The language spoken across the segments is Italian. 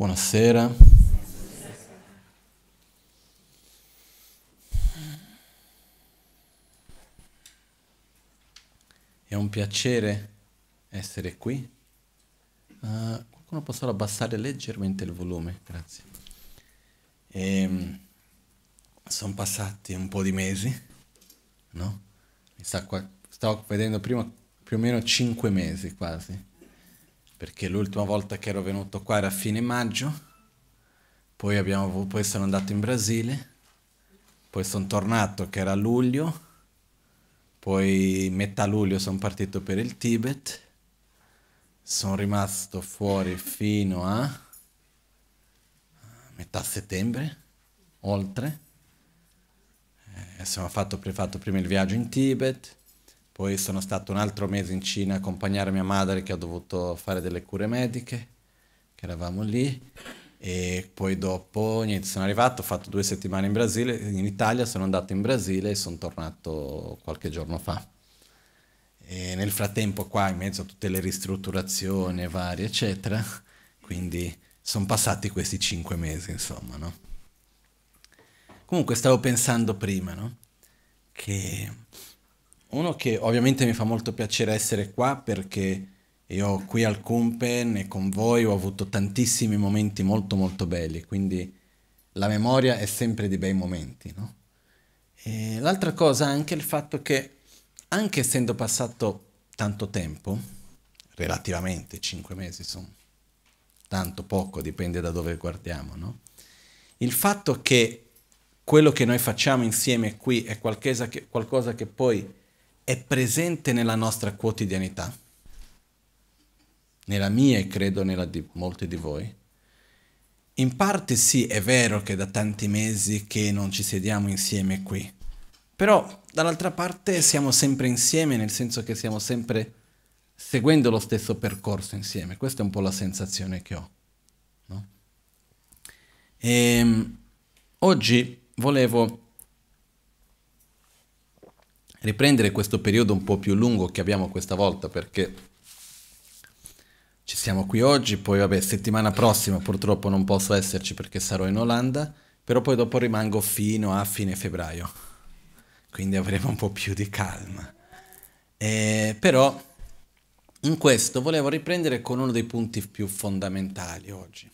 Buonasera. È un piacere essere qui. Uh, qualcuno può solo abbassare leggermente il volume, grazie. Ehm, sono passati un po' di mesi, no? Mi sta qua, stavo vedendo prima più o meno 5 mesi quasi perché l'ultima volta che ero venuto qua era a fine maggio, poi, abbiamo, poi sono andato in Brasile, poi sono tornato che era a luglio, poi metà luglio sono partito per il Tibet, sono rimasto fuori fino a metà settembre, oltre. e eh, abbiamo fatto, fatto prima il viaggio in Tibet, poi sono stato un altro mese in Cina a accompagnare mia madre che ha dovuto fare delle cure mediche, che eravamo lì. E poi dopo niente, sono arrivato, ho fatto due settimane in Brasile, in Italia, sono andato in Brasile e sono tornato qualche giorno fa. E nel frattempo qua, in mezzo a tutte le ristrutturazioni varie, eccetera, quindi sono passati questi cinque mesi, insomma, no? Comunque stavo pensando prima, no? Che uno che ovviamente mi fa molto piacere essere qua perché io qui al Kumpen e con voi ho avuto tantissimi momenti molto molto belli, quindi la memoria è sempre di bei momenti, no? l'altra cosa anche il fatto che anche essendo passato tanto tempo, relativamente 5 mesi sono tanto poco, dipende da dove guardiamo, no? Il fatto che quello che noi facciamo insieme qui è qualcosa che, qualcosa che poi è presente nella nostra quotidianità, nella mia e credo nella di molti di voi. In parte sì, è vero che da tanti mesi che non ci sediamo insieme qui, però dall'altra parte siamo sempre insieme, nel senso che siamo sempre seguendo lo stesso percorso insieme. Questa è un po' la sensazione che ho. No? E, ehm, oggi volevo riprendere questo periodo un po' più lungo che abbiamo questa volta perché ci siamo qui oggi, poi vabbè settimana prossima purtroppo non posso esserci perché sarò in Olanda, però poi dopo rimango fino a fine febbraio, quindi avremo un po' più di calma. Eh, però in questo volevo riprendere con uno dei punti più fondamentali oggi,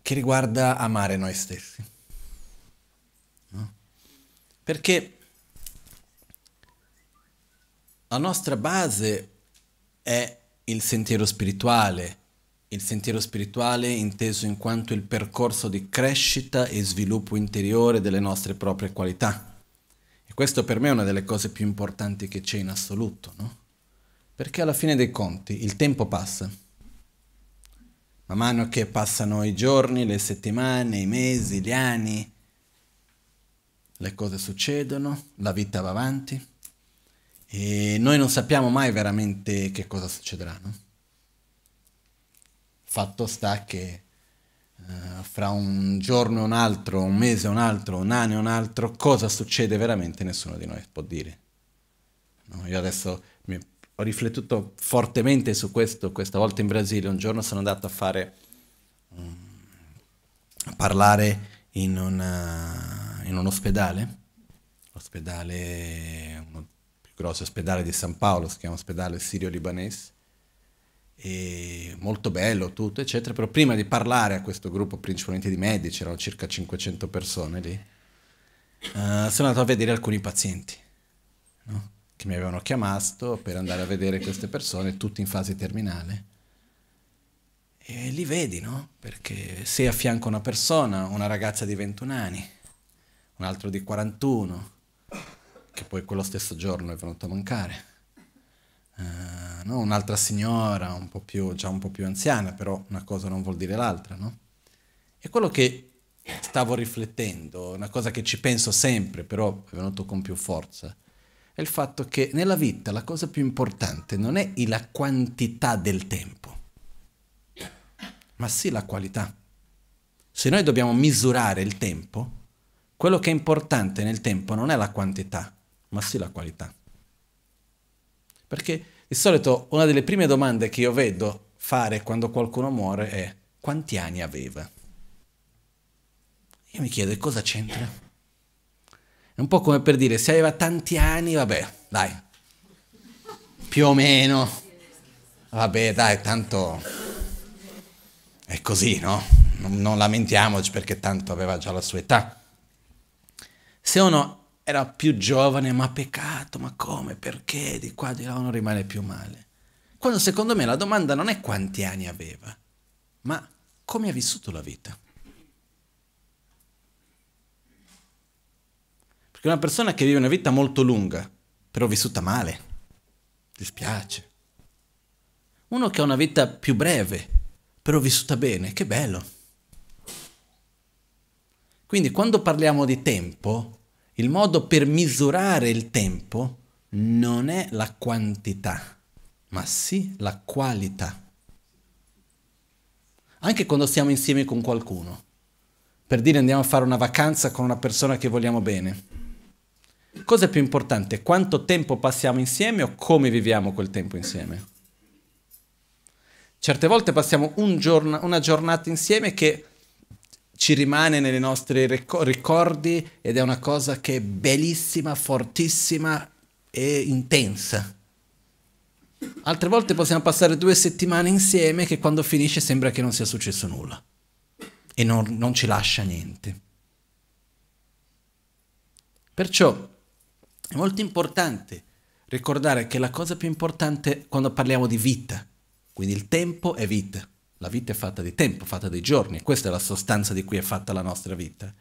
che riguarda amare noi stessi. No? Perché la nostra base è il sentiero spirituale, il sentiero spirituale inteso in quanto il percorso di crescita e sviluppo interiore delle nostre proprie qualità. E questo per me è una delle cose più importanti che c'è in assoluto, no? Perché alla fine dei conti il tempo passa. Man mano che passano i giorni, le settimane, i mesi, gli anni, le cose succedono, la vita va avanti. E noi non sappiamo mai veramente che cosa succederà, no? Fatto sta che uh, fra un giorno e un altro, un mese e un altro, un anno e un altro, cosa succede veramente nessuno di noi può dire. No? Io adesso mi, ho riflettuto fortemente su questo questa volta in Brasile. Un giorno sono andato a fare um, mm, a parlare in, una, eh, in un ospedale, ospedale uno grosso ospedale di San Paolo, si chiama ospedale sirio-libanese, molto bello tutto, eccetera, però prima di parlare a questo gruppo principalmente di medici, erano circa 500 persone lì, eh, sono andato a vedere alcuni pazienti, no? che mi avevano chiamato per andare a vedere queste persone, tutti in fase terminale. E li vedi, no? Perché sei a fianco una persona, una ragazza di 21 anni, un altro di 41, che poi quello stesso giorno è venuto a mancare. Uh, no? Un'altra signora, un po' più, già un po' più anziana, però una cosa non vuol dire l'altra, no? E quello che stavo riflettendo, una cosa che ci penso sempre, però è venuto con più forza, è il fatto che nella vita la cosa più importante non è la quantità del tempo, ma sì la qualità. Se noi dobbiamo misurare il tempo, quello che è importante nel tempo non è la quantità, ma sì la qualità. Perché di solito una delle prime domande che io vedo fare quando qualcuno muore è quanti anni aveva? Io mi chiedo cosa c'entra? È un po' come per dire se aveva tanti anni, vabbè, dai, più o meno, vabbè, dai, tanto è così, no? Non, non lamentiamoci perché tanto aveva già la sua età. Se uno era più giovane, ma peccato, ma come, perché, di qua, di là non rimane più male. Quando secondo me la domanda non è quanti anni aveva, ma come ha vissuto la vita. Perché una persona che vive una vita molto lunga, però vissuta male, dispiace. Uno che ha una vita più breve, però vissuta bene, che bello. Quindi quando parliamo di tempo, il modo per misurare il tempo non è la quantità, ma sì la qualità. Anche quando siamo insieme con qualcuno. Per dire andiamo a fare una vacanza con una persona che vogliamo bene. Cosa è più importante? Quanto tempo passiamo insieme o come viviamo quel tempo insieme? Certe volte passiamo un giorno, una giornata insieme che ci rimane nei nostri ricordi ed è una cosa che è bellissima, fortissima e intensa. Altre volte possiamo passare due settimane insieme che quando finisce sembra che non sia successo nulla e non, non ci lascia niente. Perciò è molto importante ricordare che la cosa più importante quando parliamo di vita, quindi il tempo è vita la vita è fatta di tempo, fatta di giorni, questa è la sostanza di cui è fatta la nostra vita.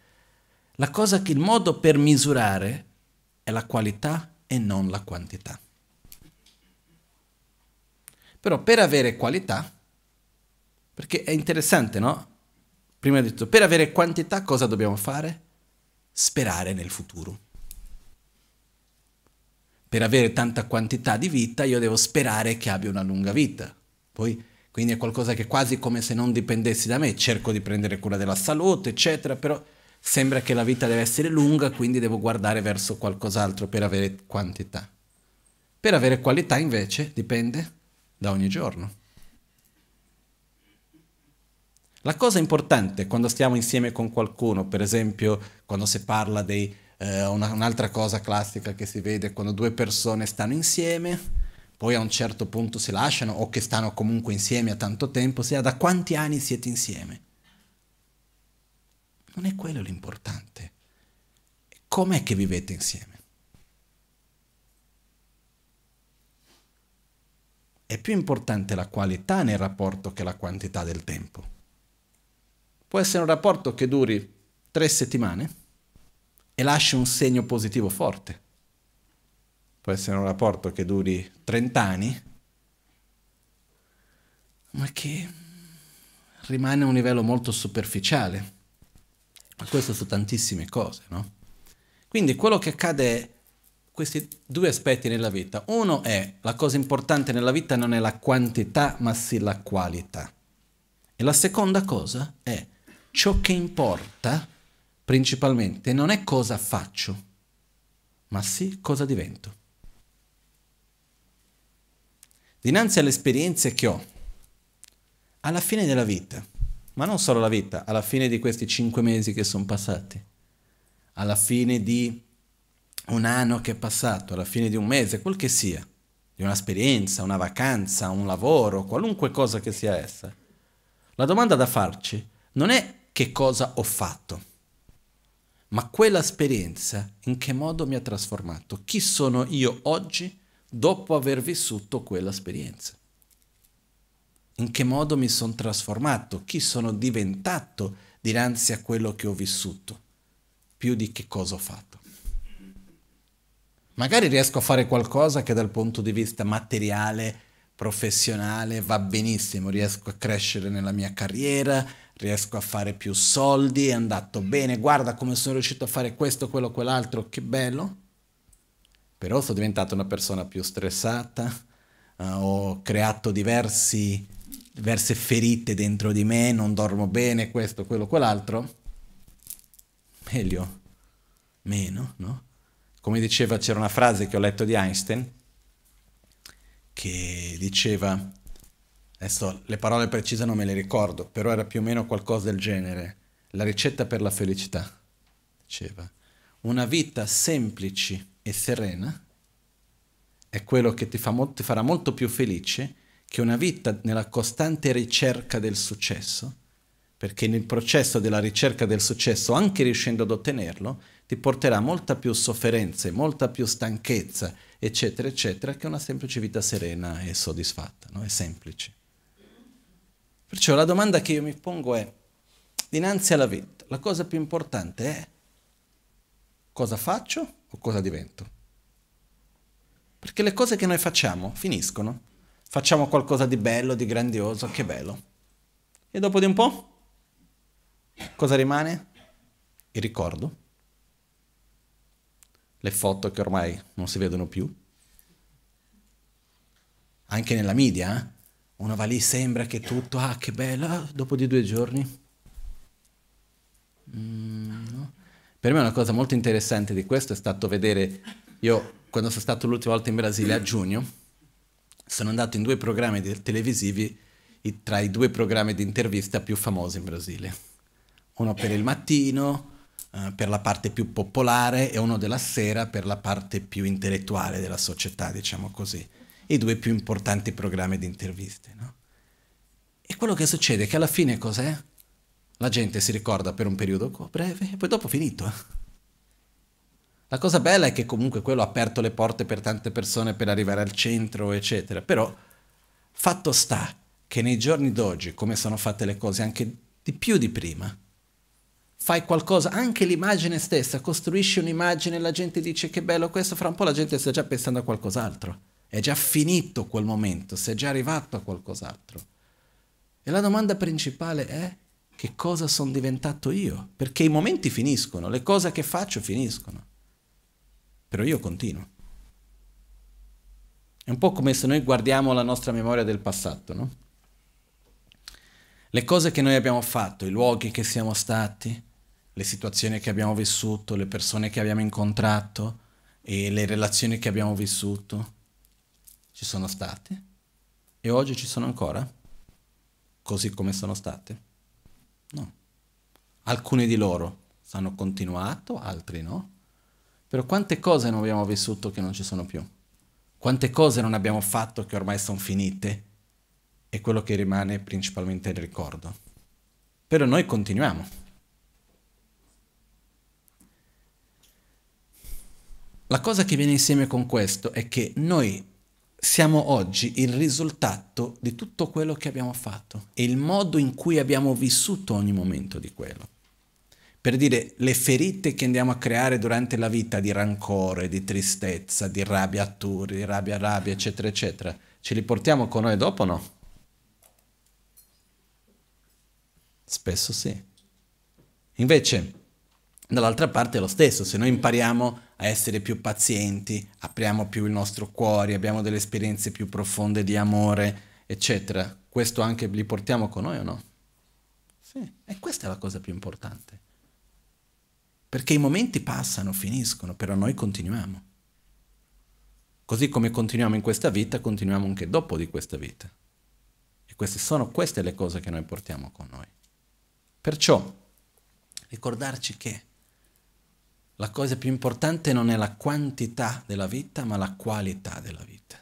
La cosa che il modo per misurare è la qualità e non la quantità. Però per avere qualità, perché è interessante, no? Prima di tutto, per avere quantità cosa dobbiamo fare? Sperare nel futuro. Per avere tanta quantità di vita io devo sperare che abbia una lunga vita. Poi quindi è qualcosa che quasi come se non dipendessi da me, cerco di prendere cura della salute, eccetera, però sembra che la vita deve essere lunga, quindi devo guardare verso qualcos'altro per avere quantità. Per avere qualità invece dipende da ogni giorno. La cosa importante quando stiamo insieme con qualcuno, per esempio quando si parla di eh, una, un'altra cosa classica che si vede quando due persone stanno insieme, poi a un certo punto si lasciano o che stanno comunque insieme a tanto tempo, sia da quanti anni siete insieme. Non è quello l'importante. Com'è che vivete insieme? È più importante la qualità nel rapporto che la quantità del tempo. Può essere un rapporto che duri tre settimane e lascia un segno positivo forte può essere un rapporto che duri 30 anni, ma che rimane a un livello molto superficiale. Ma questo su tantissime cose, no? Quindi quello che accade è questi due aspetti nella vita. Uno è la cosa importante nella vita non è la quantità, ma sì la qualità. E la seconda cosa è ciò che importa principalmente non è cosa faccio, ma sì cosa divento dinanzi alle esperienze che ho, alla fine della vita, ma non solo la vita, alla fine di questi cinque mesi che sono passati, alla fine di un anno che è passato, alla fine di un mese, quel che sia, di un'esperienza, una vacanza, un lavoro, qualunque cosa che sia essa, la domanda da farci non è che cosa ho fatto, ma quella esperienza in che modo mi ha trasformato, chi sono io oggi dopo aver vissuto quell'esperienza. In che modo mi sono trasformato? Chi sono diventato dinanzi a quello che ho vissuto? Più di che cosa ho fatto? Magari riesco a fare qualcosa che dal punto di vista materiale, professionale va benissimo, riesco a crescere nella mia carriera, riesco a fare più soldi, è andato bene, guarda come sono riuscito a fare questo, quello, quell'altro, che bello però sono diventata una persona più stressata, uh, ho creato diversi, diverse ferite dentro di me, non dormo bene, questo, quello, quell'altro, meglio, meno, no? Come diceva, c'era una frase che ho letto di Einstein, che diceva, adesso le parole precise non me le ricordo, però era più o meno qualcosa del genere, la ricetta per la felicità, diceva, una vita semplice e serena è quello che ti, fa mo- ti farà molto più felice che una vita nella costante ricerca del successo, perché nel processo della ricerca del successo, anche riuscendo ad ottenerlo, ti porterà molta più sofferenze, molta più stanchezza, eccetera, eccetera, che una semplice vita serena e soddisfatta, no? è semplice. Perciò la domanda che io mi pongo è, dinanzi alla vita, la cosa più importante è cosa faccio o cosa divento. Perché le cose che noi facciamo finiscono. Facciamo qualcosa di bello, di grandioso, che bello. E dopo di un po'? Cosa rimane? Il ricordo. Le foto che ormai non si vedono più. Anche nella media, eh? uno va lì, sembra che tutto, ah che bello, ah, dopo di due giorni. Mm. Per me una cosa molto interessante di questo è stato vedere, io quando sono stato l'ultima volta in Brasile a giugno, sono andato in due programmi televisivi tra i due programmi di intervista più famosi in Brasile. Uno per il mattino, uh, per la parte più popolare, e uno della sera per la parte più intellettuale della società, diciamo così. I due più importanti programmi di interviste. No? E quello che succede è che alla fine cos'è? La gente si ricorda per un periodo breve e poi dopo finito. Eh. La cosa bella è che comunque quello ha aperto le porte per tante persone per arrivare al centro, eccetera. Però fatto sta che nei giorni d'oggi, come sono fatte le cose anche di più di prima, fai qualcosa, anche l'immagine stessa, costruisci un'immagine, e la gente dice che bello questo, fra un po' la gente sta già pensando a qualcos'altro. È già finito quel momento, si è già arrivato a qualcos'altro. E la domanda principale è che cosa sono diventato io, perché i momenti finiscono, le cose che faccio finiscono, però io continuo. È un po' come se noi guardiamo la nostra memoria del passato, no? Le cose che noi abbiamo fatto, i luoghi che siamo stati, le situazioni che abbiamo vissuto, le persone che abbiamo incontrato e le relazioni che abbiamo vissuto, ci sono state e oggi ci sono ancora, così come sono state. No. Alcuni di loro hanno continuato, altri no. Però quante cose non abbiamo vissuto che non ci sono più? Quante cose non abbiamo fatto che ormai sono finite? E quello che rimane principalmente il ricordo. Però noi continuiamo. La cosa che viene insieme con questo è che noi siamo oggi il risultato di tutto quello che abbiamo fatto e il modo in cui abbiamo vissuto ogni momento di quello. Per dire, le ferite che andiamo a creare durante la vita di rancore, di tristezza, di rabbia a turi, di rabbia a rabbia, eccetera, eccetera, ce li portiamo con noi dopo o no? Spesso sì. Invece, Dall'altra parte è lo stesso, se noi impariamo a essere più pazienti, apriamo più il nostro cuore, abbiamo delle esperienze più profonde di amore, eccetera, questo anche li portiamo con noi o no? Sì, e questa è la cosa più importante. Perché i momenti passano, finiscono, però noi continuiamo. Così come continuiamo in questa vita, continuiamo anche dopo di questa vita. E queste sono queste le cose che noi portiamo con noi. Perciò ricordarci che la cosa più importante non è la quantità della vita, ma la qualità della vita.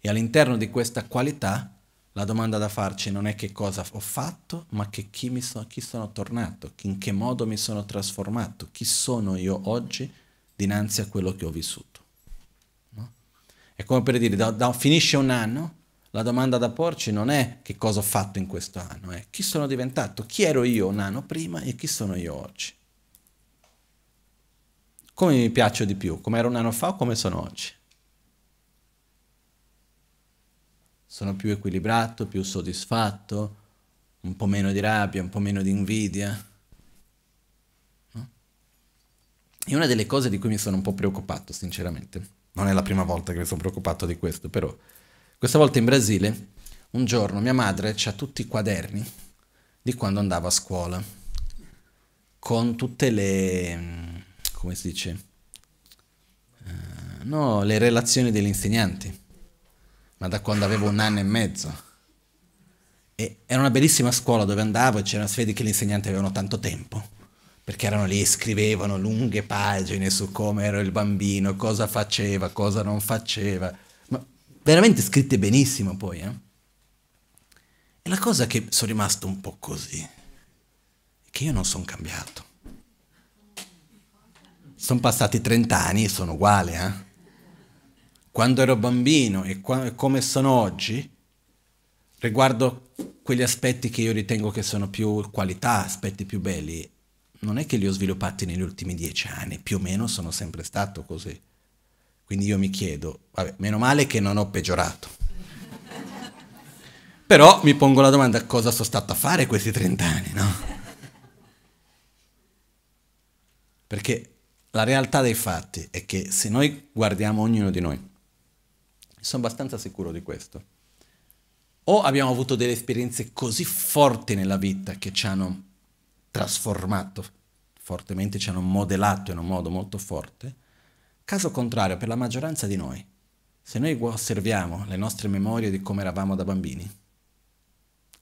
E all'interno di questa qualità la domanda da farci non è che cosa ho fatto, ma che chi, mi so, chi sono tornato, in che modo mi sono trasformato, chi sono io oggi dinanzi a quello che ho vissuto. No? È come per dire, da, da, finisce un anno, la domanda da porci non è che cosa ho fatto in questo anno, è chi sono diventato, chi ero io un anno prima e chi sono io oggi. Come mi piaccio di più? Come ero un anno fa o come sono oggi? Sono più equilibrato, più soddisfatto, un po' meno di rabbia, un po' meno di invidia. E una delle cose di cui mi sono un po' preoccupato, sinceramente. Non è la prima volta che mi sono preoccupato di questo, però. Questa volta in Brasile, un giorno mia madre ha tutti i quaderni di quando andavo a scuola, con tutte le mm, come si dice? Uh, no, le relazioni degli insegnanti, ma da quando avevo un anno e mezzo. E era una bellissima scuola dove andavo e c'erano sedi che gli insegnanti avevano tanto tempo perché erano lì e scrivevano lunghe pagine su come era il bambino, cosa faceva, cosa non faceva, ma veramente scritte benissimo poi. Eh? E la cosa che sono rimasto un po' così è che io non sono cambiato. Sono passati 30 anni e sono uguale, eh? Quando ero bambino e, qua, come sono oggi, riguardo quegli aspetti che io ritengo che sono più qualità, aspetti più belli, non è che li ho sviluppati negli ultimi dieci anni, più o meno sono sempre stato così. Quindi io mi chiedo, vabbè, meno male che non ho peggiorato. Però mi pongo la domanda cosa sono stato a fare questi 30 anni, no? Perché la realtà dei fatti è che se noi guardiamo ognuno di noi, sono abbastanza sicuro di questo, o abbiamo avuto delle esperienze così forti nella vita che ci hanno trasformato fortemente, ci hanno modellato in un modo molto forte, caso contrario per la maggioranza di noi, se noi osserviamo le nostre memorie di come eravamo da bambini,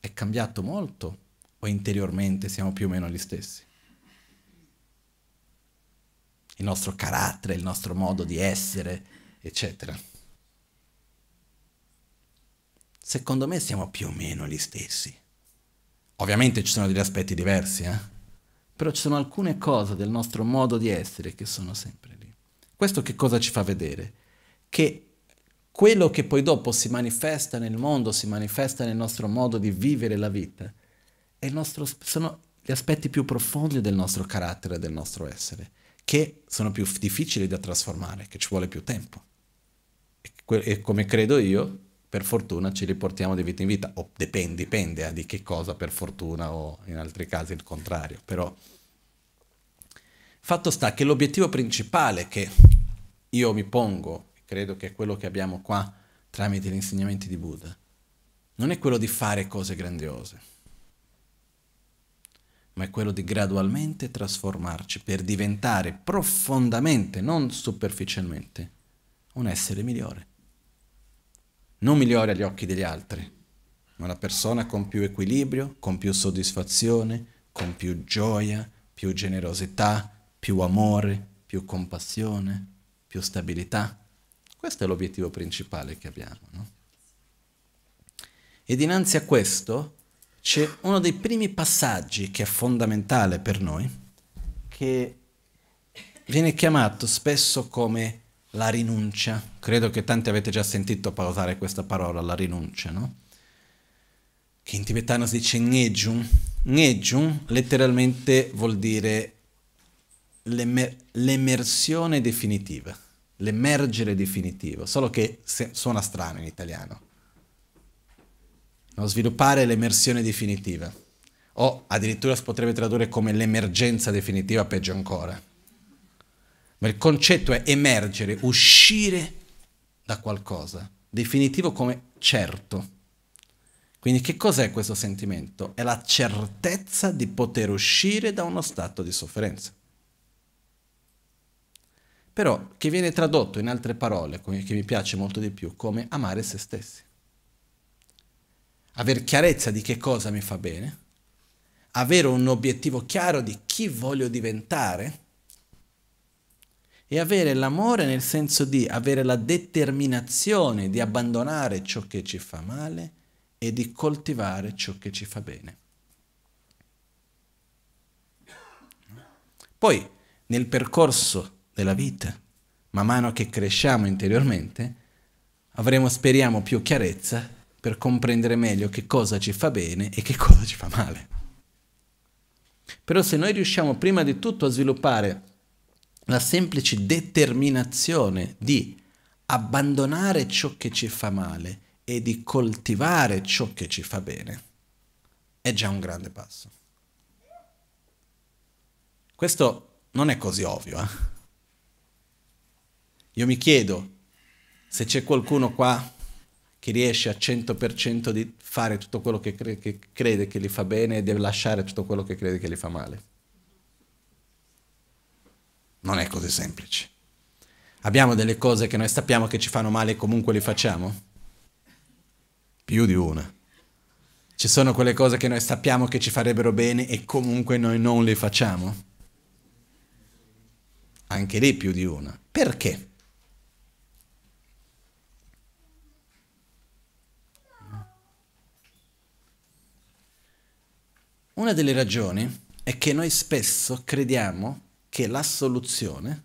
è cambiato molto o interiormente siamo più o meno gli stessi? il nostro carattere, il nostro modo di essere, eccetera. Secondo me siamo più o meno gli stessi. Ovviamente ci sono degli aspetti diversi, eh? però ci sono alcune cose del nostro modo di essere che sono sempre lì. Questo che cosa ci fa vedere? Che quello che poi dopo si manifesta nel mondo, si manifesta nel nostro modo di vivere la vita, nostro, sono gli aspetti più profondi del nostro carattere, del nostro essere che sono più difficili da trasformare, che ci vuole più tempo. E, come credo io, per fortuna ci riportiamo di vita in vita, o dipende, dipende eh, di che cosa per fortuna o in altri casi il contrario, però fatto sta che l'obiettivo principale che io mi pongo, credo che è quello che abbiamo qua tramite gli insegnamenti di Buddha, non è quello di fare cose grandiose ma è quello di gradualmente trasformarci per diventare profondamente, non superficialmente, un essere migliore. Non migliore agli occhi degli altri, ma una persona con più equilibrio, con più soddisfazione, con più gioia, più generosità, più amore, più compassione, più stabilità. Questo è l'obiettivo principale che abbiamo. No? E dinanzi a questo c'è uno dei primi passaggi che è fondamentale per noi, che viene chiamato spesso come la rinuncia. Credo che tanti avete già sentito usare questa parola, la rinuncia, no? Che in tibetano si dice ngejun. Ngejun letteralmente vuol dire l'emer- l'emersione definitiva, l'emergere definitivo, solo che suona strano in italiano no? sviluppare l'emersione definitiva, o addirittura si potrebbe tradurre come l'emergenza definitiva, peggio ancora. Ma il concetto è emergere, uscire da qualcosa, definitivo come certo. Quindi che cos'è questo sentimento? È la certezza di poter uscire da uno stato di sofferenza. Però che viene tradotto in altre parole, che mi piace molto di più, come amare se stessi aver chiarezza di che cosa mi fa bene, avere un obiettivo chiaro di chi voglio diventare e avere l'amore nel senso di avere la determinazione di abbandonare ciò che ci fa male e di coltivare ciò che ci fa bene. Poi, nel percorso della vita, man mano che cresciamo interiormente, avremo, speriamo, più chiarezza per comprendere meglio che cosa ci fa bene e che cosa ci fa male. Però se noi riusciamo prima di tutto a sviluppare la semplice determinazione di abbandonare ciò che ci fa male e di coltivare ciò che ci fa bene, è già un grande passo. Questo non è così ovvio. Eh? Io mi chiedo se c'è qualcuno qua che riesce a 100% di fare tutto quello che, cre che crede che gli fa bene e deve lasciare tutto quello che crede che gli fa male. Non è così semplice. Abbiamo delle cose che noi sappiamo che ci fanno male e comunque le facciamo? Più di una. Ci sono quelle cose che noi sappiamo che ci farebbero bene e comunque noi non le facciamo? Anche lì più di una. Perché? Una delle ragioni è che noi spesso crediamo che la soluzione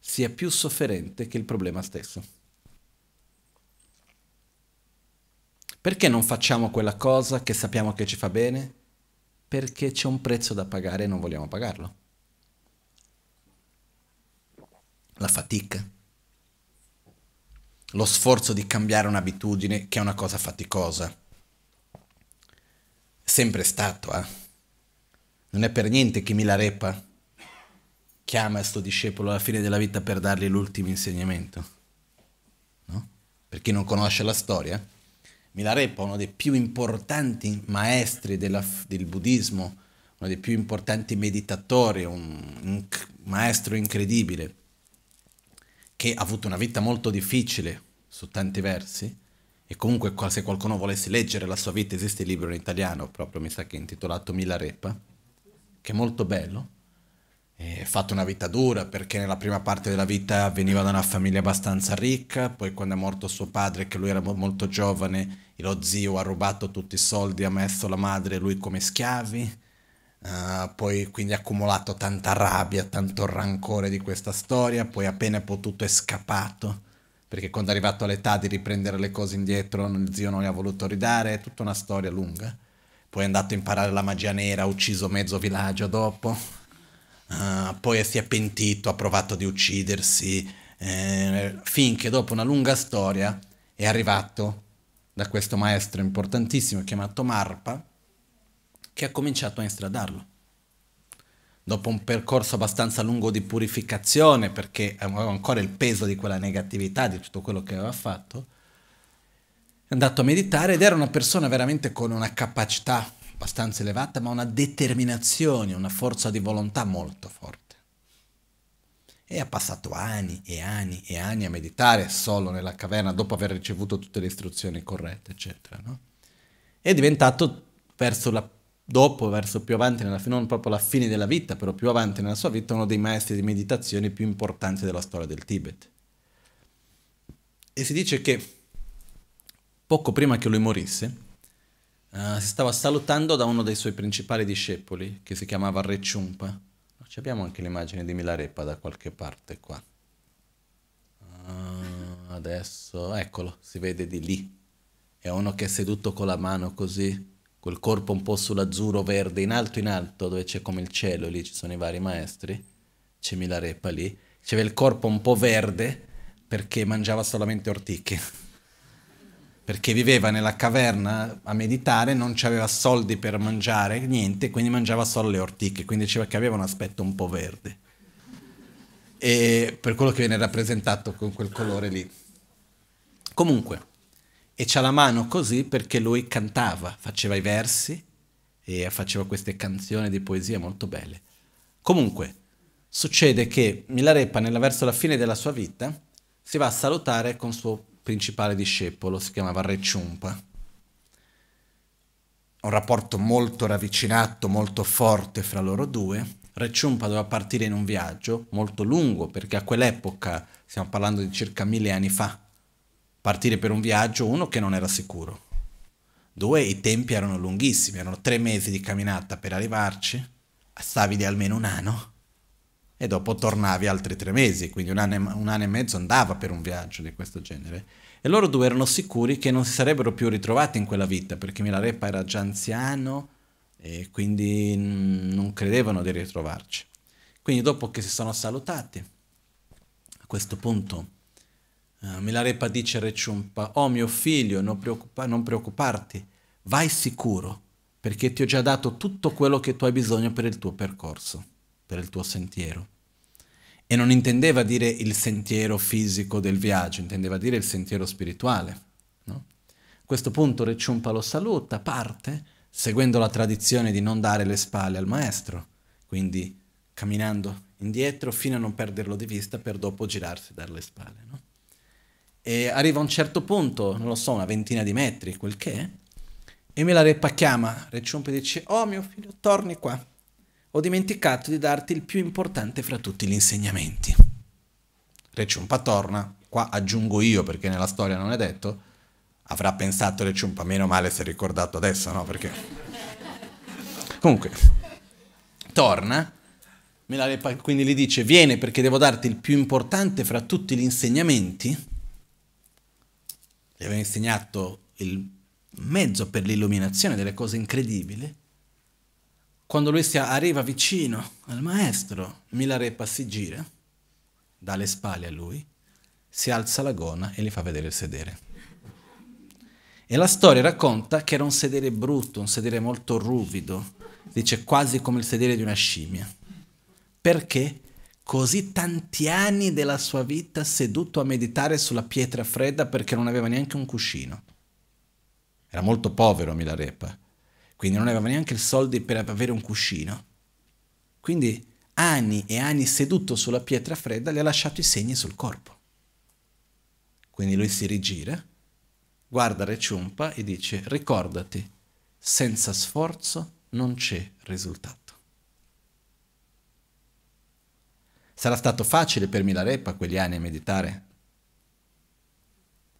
sia più sofferente che il problema stesso. Perché non facciamo quella cosa che sappiamo che ci fa bene? Perché c'è un prezzo da pagare e non vogliamo pagarlo. La fatica. Lo sforzo di cambiare un'abitudine che è una cosa faticosa sempre stato, eh? Non è per niente che Milarepa chiama questo discepolo alla fine della vita per dargli l'ultimo insegnamento. No? Per chi non conosce la storia, Milarepa, uno dei più importanti maestri della, del buddismo, uno dei più importanti meditatori, un, un maestro incredibile, che ha avuto una vita molto difficile su tanti versi, e comunque se qualcuno volesse leggere la sua vita esiste il libro in italiano, proprio mi sa che è intitolato Mila Repa, che è molto bello. è fatto una vita dura perché nella prima parte della vita veniva da una famiglia abbastanza ricca, poi quando è morto suo padre, che lui era molto giovane, lo zio ha rubato tutti i soldi, ha messo la madre e lui come schiavi. Uh, poi quindi ha accumulato tanta rabbia, tanto rancore di questa storia, poi appena potuto è scappato perché quando è arrivato all'età di riprendere le cose indietro zio non gli ha voluto ridare, è tutta una storia lunga. Poi è andato a imparare la magia nera, ha ucciso mezzo villaggio dopo, uh, poi si è pentito, ha provato di uccidersi, eh, finché dopo una lunga storia è arrivato da questo maestro importantissimo chiamato Marpa, che ha cominciato a instradarlo dopo un percorso abbastanza lungo di purificazione, perché aveva ancora il peso di quella negatività, di tutto quello che aveva fatto, è andato a meditare ed era una persona veramente con una capacità abbastanza elevata, ma una determinazione, una forza di volontà molto forte. E ha passato anni e anni e anni a meditare solo nella caverna, dopo aver ricevuto tutte le istruzioni corrette, eccetera. No? È diventato verso la dopo, verso più avanti, nella, non proprio la fine della vita, però più avanti nella sua vita, uno dei maestri di meditazione più importanti della storia del Tibet. E si dice che poco prima che lui morisse, uh, si stava salutando da uno dei suoi principali discepoli, che si chiamava Re Chumpa. Ci abbiamo anche l'immagine di Milarepa da qualche parte qua. Uh, adesso, eccolo, si vede di lì. È uno che è seduto con la mano così quel corpo un po' sull'azzurro verde in alto in alto dove c'è come il cielo lì ci sono i vari maestri c'è Milarepa lì c'era il corpo un po' verde perché mangiava solamente ortiche perché viveva nella caverna a meditare non aveva soldi per mangiare niente quindi mangiava solo le ortiche quindi diceva che aveva un aspetto un po' verde e per quello che viene rappresentato con quel colore lì comunque e c'ha la mano così perché lui cantava, faceva i versi e faceva queste canzoni di poesia molto belle. Comunque, succede che Milarepa, nella verso la fine della sua vita, si va a salutare con suo principale discepolo, si chiamava Re Ciumpa. Un rapporto molto ravvicinato, molto forte fra loro due. Re Ciumpa doveva partire in un viaggio molto lungo, perché a quell'epoca, stiamo parlando di circa mille anni fa, partire per un viaggio, uno che non era sicuro, due i tempi erano lunghissimi, erano tre mesi di camminata per arrivarci, stavi di almeno un anno e dopo tornavi altri tre mesi, quindi un anno, e, un anno, e, mezzo andava per un viaggio di questo genere. E loro due erano sicuri che non si sarebbero più ritrovati in quella vita, perché Milarepa era già anziano e quindi non credevano di ritrovarci. Quindi dopo che si sono salutati, a questo punto eh, Milarepa dice a Reciumpa, oh mio figlio, non, preoccupa- non preoccuparti, vai sicuro, perché ti ho già dato tutto quello che tu hai bisogno per il tuo percorso, per il tuo sentiero. E non intendeva dire il sentiero fisico del viaggio, intendeva dire il sentiero spirituale. No? A questo punto Reciumpa lo saluta, parte, seguendo la tradizione di non dare le spalle al maestro, quindi camminando indietro fino a non perderlo di vista per dopo girarsi e dare le spalle. No? E arriva a un certo punto, non lo so, una ventina di metri, quel che è, e me la repa chiama, e dice, oh mio figlio, torni qua, ho dimenticato di darti il più importante fra tutti gli insegnamenti. Reciompa torna, qua aggiungo io perché nella storia non è detto, avrà pensato Reciompa, meno male se è ricordato adesso, no? Perché... Comunque, torna me la repa, quindi gli dice vieni perché devo darti il più importante fra tutti gli insegnamenti gli aveva insegnato il mezzo per l'illuminazione delle cose incredibili, quando lui si arriva vicino al maestro, Milarepa si gira, dà le spalle a lui, si alza la gonna e gli fa vedere il sedere. E la storia racconta che era un sedere brutto, un sedere molto ruvido, dice quasi come il sedere di una scimmia. Perché? così tanti anni della sua vita seduto a meditare sulla pietra fredda perché non aveva neanche un cuscino. Era molto povero Milarepa, quindi non aveva neanche i soldi per avere un cuscino. Quindi anni e anni seduto sulla pietra fredda le ha lasciato i segni sul corpo. Quindi lui si rigira, guarda Reciumpa e dice ricordati, senza sforzo non c'è risultato. Sarà stato facile per Milarepa quegli anni a meditare?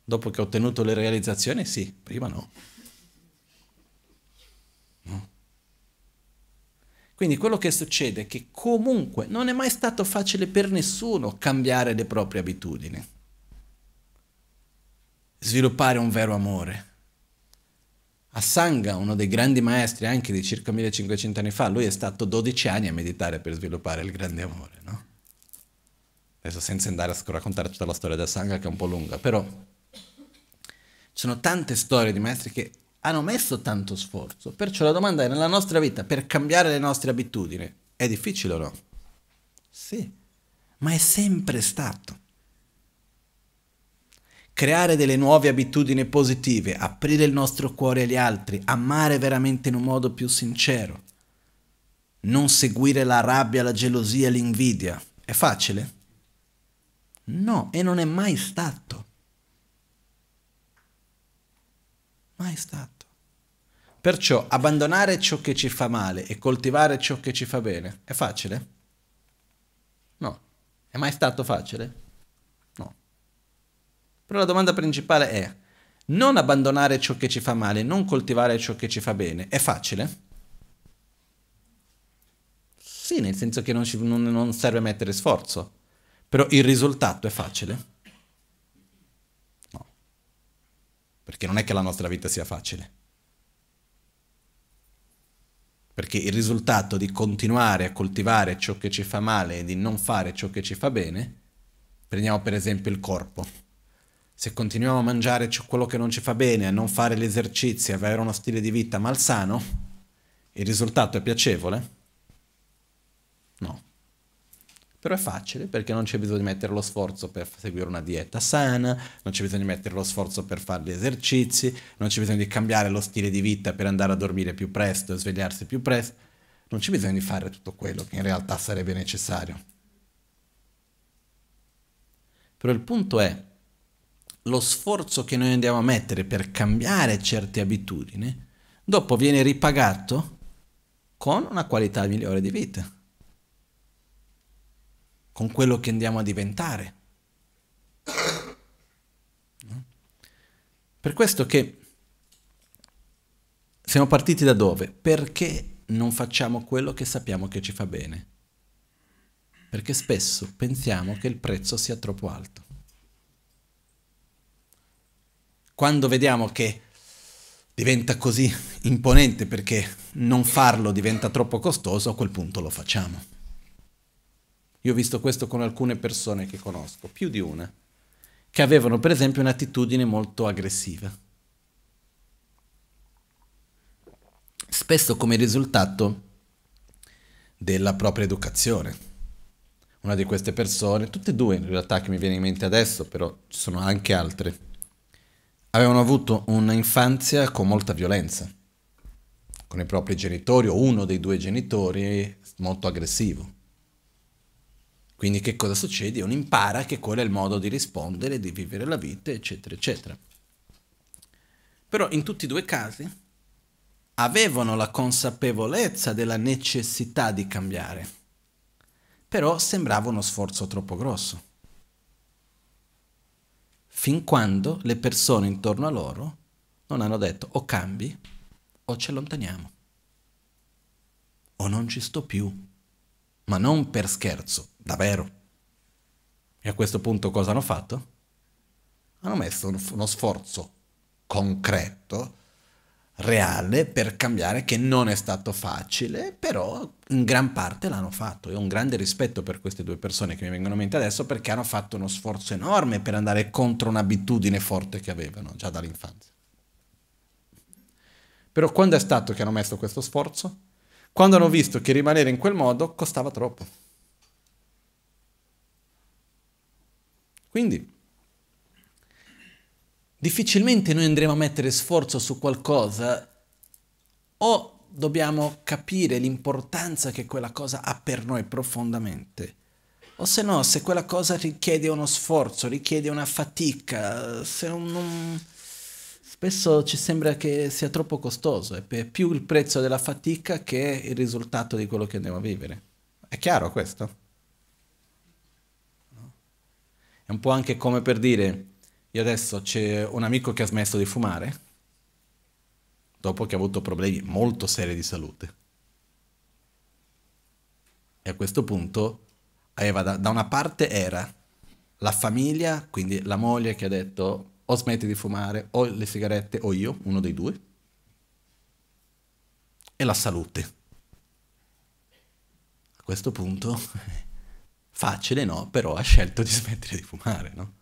Dopo che ho ottenuto le realizzazioni, sì, prima no. no. Quindi quello che succede è che comunque non è mai stato facile per nessuno cambiare le proprie abitudini, sviluppare un vero amore. A Sangha, uno dei grandi maestri anche di circa 1500 anni fa, lui è stato 12 anni a meditare per sviluppare il grande amore, no? adesso senza andare a raccontare tutta la storia della sangha che è un po' lunga, però ci sono tante storie di maestri che hanno messo tanto sforzo, perciò la domanda è nella nostra vita per cambiare le nostre abitudini è difficile o no? Sì, ma è sempre stato. Creare delle nuove abitudini positive, aprire il nostro cuore agli altri, amare veramente in un modo più sincero, non seguire la rabbia, la gelosia, l'invidia, è facile? No, e non è mai stato. Mai stato. Perciò abbandonare ciò che ci fa male e coltivare ciò che ci fa bene è facile? No. È mai stato facile? No. Però la domanda principale è, non abbandonare ciò che ci fa male, non coltivare ciò che ci fa bene, è facile? Sì, nel senso che non, ci, non, non serve mettere sforzo. Però il risultato è facile? No. Perché non è che la nostra vita sia facile. Perché il risultato di continuare a coltivare ciò che ci fa male e di non fare ciò che ci fa bene, prendiamo per esempio il corpo. Se continuiamo a mangiare quello che non ci fa bene, a non fare gli esercizi, a avere uno stile di vita malsano, il risultato è piacevole? Però è facile perché non c'è bisogno di mettere lo sforzo per seguire una dieta sana, non c'è bisogno di mettere lo sforzo per fare gli esercizi, non c'è bisogno di cambiare lo stile di vita per andare a dormire più presto e svegliarsi più presto. Non c'è bisogno di fare tutto quello che in realtà sarebbe necessario. Però il punto è, lo sforzo che noi andiamo a mettere per cambiare certe abitudini, dopo viene ripagato con una qualità migliore di vita con quello che andiamo a diventare. Per questo che siamo partiti da dove? Perché non facciamo quello che sappiamo che ci fa bene? Perché spesso pensiamo che il prezzo sia troppo alto. Quando vediamo che diventa così imponente perché non farlo diventa troppo costoso, a quel punto lo facciamo. Io ho visto questo con alcune persone che conosco, più di una, che avevano per esempio un'attitudine molto aggressiva. Spesso come risultato della propria educazione. Una di queste persone, tutte e due in realtà che mi viene in mente adesso, però ci sono anche altre, avevano avuto un'infanzia con molta violenza, con i propri genitori o uno dei due genitori molto aggressivo quindi che cosa succede? Uno impara che quello è il modo di rispondere, di vivere la vita, eccetera, eccetera. Però in tutti e due i casi avevano la consapevolezza della necessità di cambiare, però sembrava uno sforzo troppo grosso. Fin quando le persone intorno a loro non hanno detto o cambi o ci allontaniamo o non ci sto più, ma non per scherzo, Davvero. E a questo punto cosa hanno fatto? Hanno messo uno sforzo concreto, reale, per cambiare, che non è stato facile, però in gran parte l'hanno fatto. E ho un grande rispetto per queste due persone che mi vengono in mente adesso perché hanno fatto uno sforzo enorme per andare contro un'abitudine forte che avevano già dall'infanzia. Però quando è stato che hanno messo questo sforzo? Quando hanno visto che rimanere in quel modo costava troppo. Quindi difficilmente noi andremo a mettere sforzo su qualcosa o dobbiamo capire l'importanza che quella cosa ha per noi profondamente. O se no, se quella cosa richiede uno sforzo, richiede una fatica, se non, non... spesso ci sembra che sia troppo costoso, è più il prezzo della fatica che il risultato di quello che andiamo a vivere. È chiaro questo? È un po' anche come per dire, io adesso c'è un amico che ha smesso di fumare, dopo che ha avuto problemi molto seri di salute. E a questo punto aveva da, da una parte era la famiglia, quindi la moglie che ha detto o smetti di fumare o le sigarette o io, uno dei due, e la salute. A questo punto Facile no, però ha scelto di smettere di fumare, no?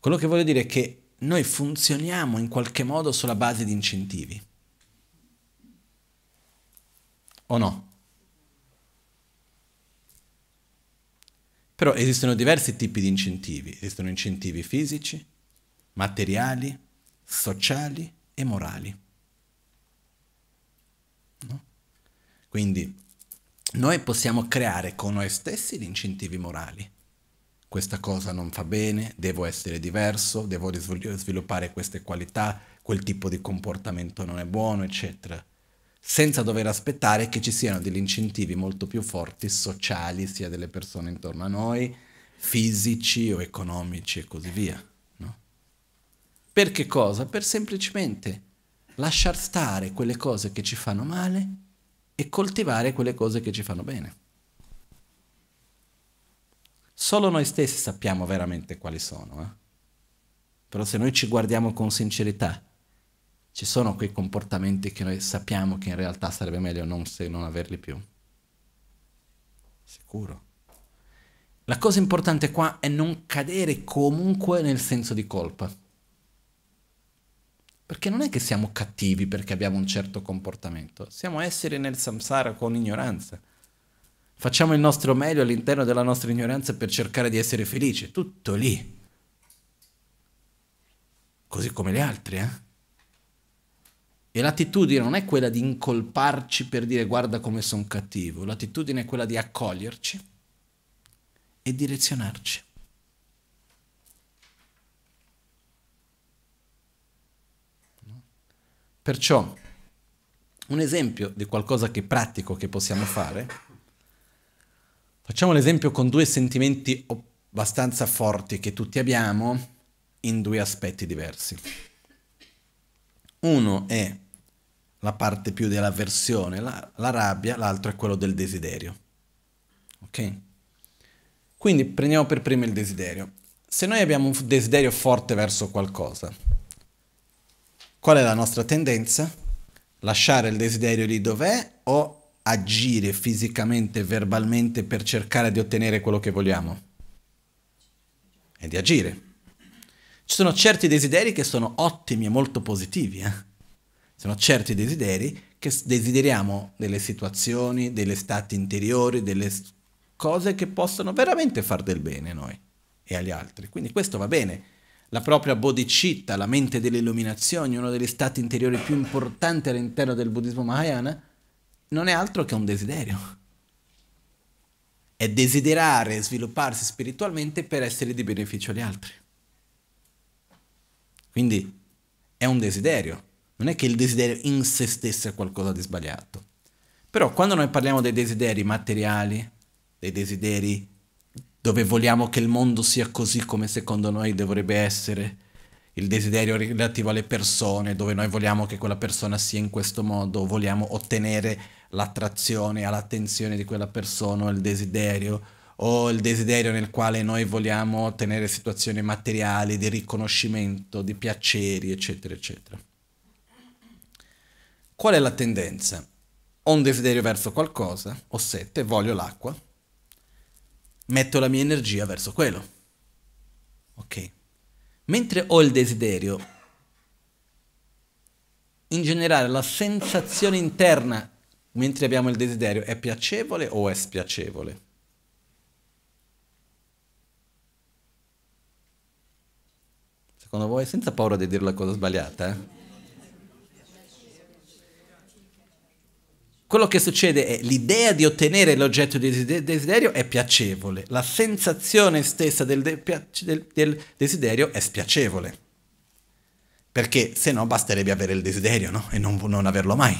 Quello che voglio dire è che noi funzioniamo in qualche modo sulla base di incentivi. O no? Però esistono diversi tipi di incentivi. Esistono incentivi fisici, materiali, sociali e morali. No? Quindi noi possiamo creare con noi stessi gli incentivi morali. Questa cosa non fa bene, devo essere diverso, devo sviluppare queste qualità, quel tipo di comportamento non è buono, eccetera. Senza dover aspettare che ci siano degli incentivi molto più forti, sociali, sia delle persone intorno a noi, fisici o economici e così via. No? Per che cosa? Per semplicemente lasciar stare quelle cose che ci fanno male e coltivare quelle cose che ci fanno bene. Solo noi stessi sappiamo veramente quali sono, eh? però se noi ci guardiamo con sincerità, ci sono quei comportamenti che noi sappiamo che in realtà sarebbe meglio non, se non averli più. Sicuro. La cosa importante qua è non cadere comunque nel senso di colpa. Perché non è che siamo cattivi perché abbiamo un certo comportamento, siamo esseri nel samsara con ignoranza. Facciamo il nostro meglio all'interno della nostra ignoranza per cercare di essere felici, tutto lì. Così come le altre, eh? E l'attitudine non è quella di incolparci per dire guarda come sono cattivo, l'attitudine è quella di accoglierci e direzionarci. Perciò un esempio di qualcosa che pratico che possiamo fare, facciamo l'esempio con due sentimenti abbastanza forti che tutti abbiamo in due aspetti diversi. Uno è la parte più dell'avversione, la, la rabbia, l'altro è quello del desiderio. Ok? Quindi prendiamo per primo il desiderio. Se noi abbiamo un desiderio forte verso qualcosa, Qual è la nostra tendenza? Lasciare il desiderio lì dov'è o agire fisicamente, verbalmente per cercare di ottenere quello che vogliamo? È di agire. Ci sono certi desideri che sono ottimi e molto positivi. Eh? Sono certi desideri che desideriamo delle situazioni, degli stati interiori, delle cose che possono veramente far del bene a noi e agli altri. Quindi questo va bene la propria bodhicitta, la mente delle illuminazioni, uno degli stati interiori più importanti all'interno del buddismo Mahayana, non è altro che un desiderio. È desiderare svilupparsi spiritualmente per essere di beneficio agli altri. Quindi è un desiderio, non è che il desiderio in se stesso è qualcosa di sbagliato. Però quando noi parliamo dei desideri materiali, dei desideri dove vogliamo che il mondo sia così come secondo noi dovrebbe essere, il desiderio relativo alle persone, dove noi vogliamo che quella persona sia in questo modo, vogliamo ottenere l'attrazione, all'attenzione di quella persona, il desiderio, o il desiderio nel quale noi vogliamo ottenere situazioni materiali, di riconoscimento, di piaceri, eccetera, eccetera. Qual è la tendenza? Ho un desiderio verso qualcosa, ho sete, voglio l'acqua, metto la mia energia verso quello. Ok. Mentre ho il desiderio, in generale la sensazione interna mentre abbiamo il desiderio è piacevole o è spiacevole? Secondo voi, senza paura di dire la cosa sbagliata, eh? Quello che succede è l'idea di ottenere l'oggetto di desiderio è piacevole, la sensazione stessa del, de- del, del desiderio è spiacevole. Perché se no basterebbe avere il desiderio no? e non, non averlo mai.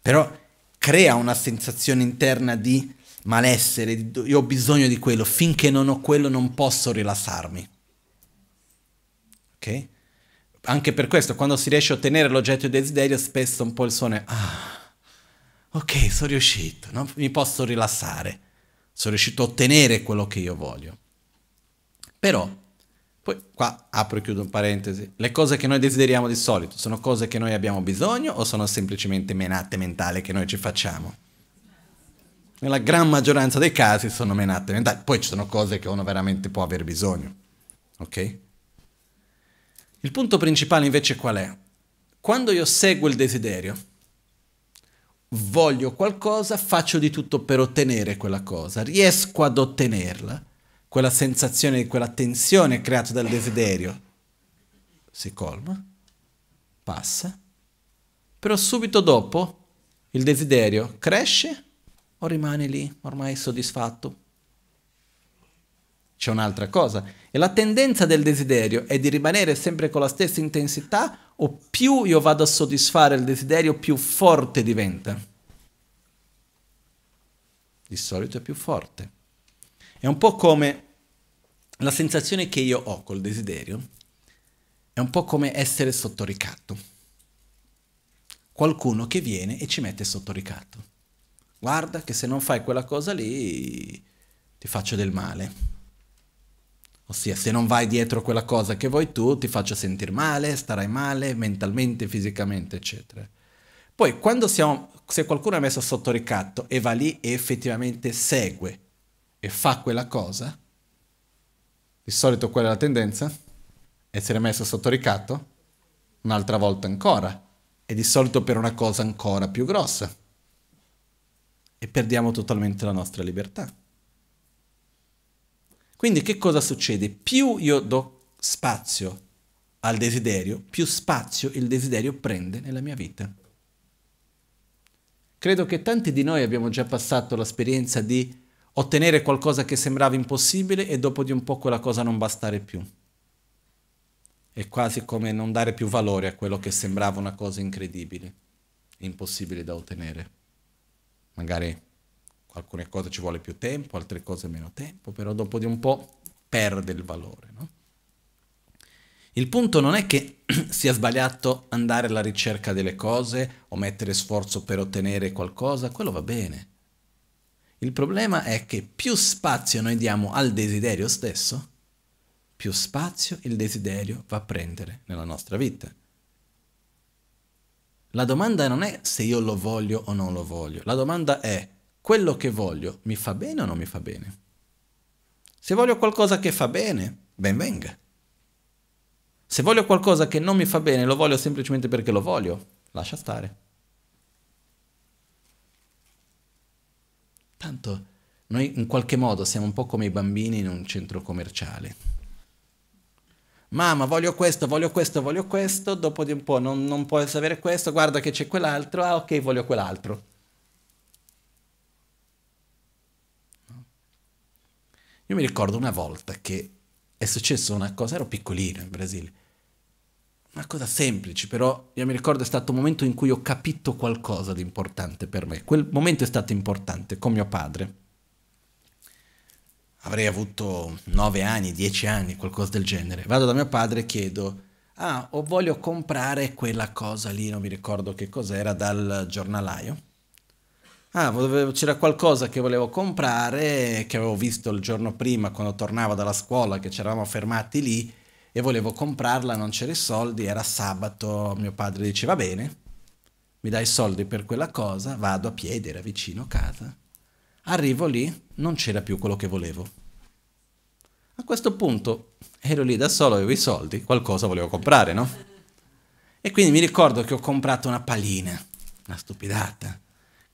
Però crea una sensazione interna di malessere, di, io ho bisogno di quello, finché non ho quello non posso rilassarmi. Ok? Anche per questo, quando si riesce a ottenere l'oggetto di desiderio, spesso un po' il suono è... Ah, ok, sono riuscito, no? mi posso rilassare, sono riuscito a ottenere quello che io voglio. Però, poi qua apro e chiudo un parentesi, le cose che noi desideriamo di solito sono cose che noi abbiamo bisogno o sono semplicemente menate mentali che noi ci facciamo? Nella gran maggioranza dei casi sono menate mentali, poi ci sono cose che uno veramente può aver bisogno, ok? Il punto principale invece qual è? Quando io seguo il desiderio, voglio qualcosa, faccio di tutto per ottenere quella cosa, riesco ad ottenerla, quella sensazione, quella tensione creata dal desiderio si colma, passa, però subito dopo il desiderio cresce o rimane lì ormai soddisfatto, c'è un'altra cosa. E la tendenza del desiderio è di rimanere sempre con la stessa intensità o più io vado a soddisfare il desiderio, più forte diventa. Di solito è più forte. È un po' come la sensazione che io ho col desiderio, è un po' come essere sotto ricatto. Qualcuno che viene e ci mette sotto ricatto. Guarda che se non fai quella cosa lì ti faccio del male Ossia, se non vai dietro quella cosa che vuoi tu, ti faccio sentire male, starai male mentalmente, fisicamente, eccetera. Poi, quando siamo, se qualcuno è messo sotto ricatto e va lì e effettivamente segue e fa quella cosa, di solito quella è la tendenza, essere messo sotto ricatto un'altra volta ancora, e di solito per una cosa ancora più grossa. E perdiamo totalmente la nostra libertà. Quindi che cosa succede? Più io do spazio al desiderio, più spazio il desiderio prende nella mia vita. Credo che tanti di noi abbiamo già passato l'esperienza di ottenere qualcosa che sembrava impossibile e dopo di un po' quella cosa non bastare più. È quasi come non dare più valore a quello che sembrava una cosa incredibile, impossibile da ottenere. Magari alcune cose ci vuole più tempo, altre cose meno tempo, però dopo di un po' perde il valore. No? Il punto non è che sia sbagliato andare alla ricerca delle cose o mettere sforzo per ottenere qualcosa, quello va bene. Il problema è che più spazio noi diamo al desiderio stesso, più spazio il desiderio va a prendere nella nostra vita. La domanda non è se io lo voglio o non lo voglio, la domanda è quello che voglio mi fa bene o non mi fa bene? Se voglio qualcosa che fa bene, ben venga. Se voglio qualcosa che non mi fa bene, lo voglio semplicemente perché lo voglio, lascia stare. Tanto noi in qualche modo siamo un po' come i bambini in un centro commerciale. Mamma, voglio questo, voglio questo, voglio questo, dopo di un po' non, non puoi avere questo, guarda che c'è quell'altro, ah ok, voglio quell'altro. Io mi ricordo una volta che è successa una cosa, ero piccolino in Brasile, una cosa semplice, però io mi ricordo è stato un momento in cui ho capito qualcosa di importante per me. Quel momento è stato importante con mio padre. Avrei avuto 9 anni, 10 anni, qualcosa del genere. Vado da mio padre e chiedo, ah, o voglio comprare quella cosa lì, non mi ricordo che cos'era, dal giornalaio Ah, c'era qualcosa che volevo comprare, che avevo visto il giorno prima quando tornavo dalla scuola, che ci eravamo fermati lì e volevo comprarla, non c'era i soldi, era sabato, mio padre diceva bene, mi dai i soldi per quella cosa, vado a piedi, era vicino casa. Arrivo lì, non c'era più quello che volevo. A questo punto ero lì da solo, avevo i soldi, qualcosa volevo comprare, no? E quindi mi ricordo che ho comprato una palina, una stupidata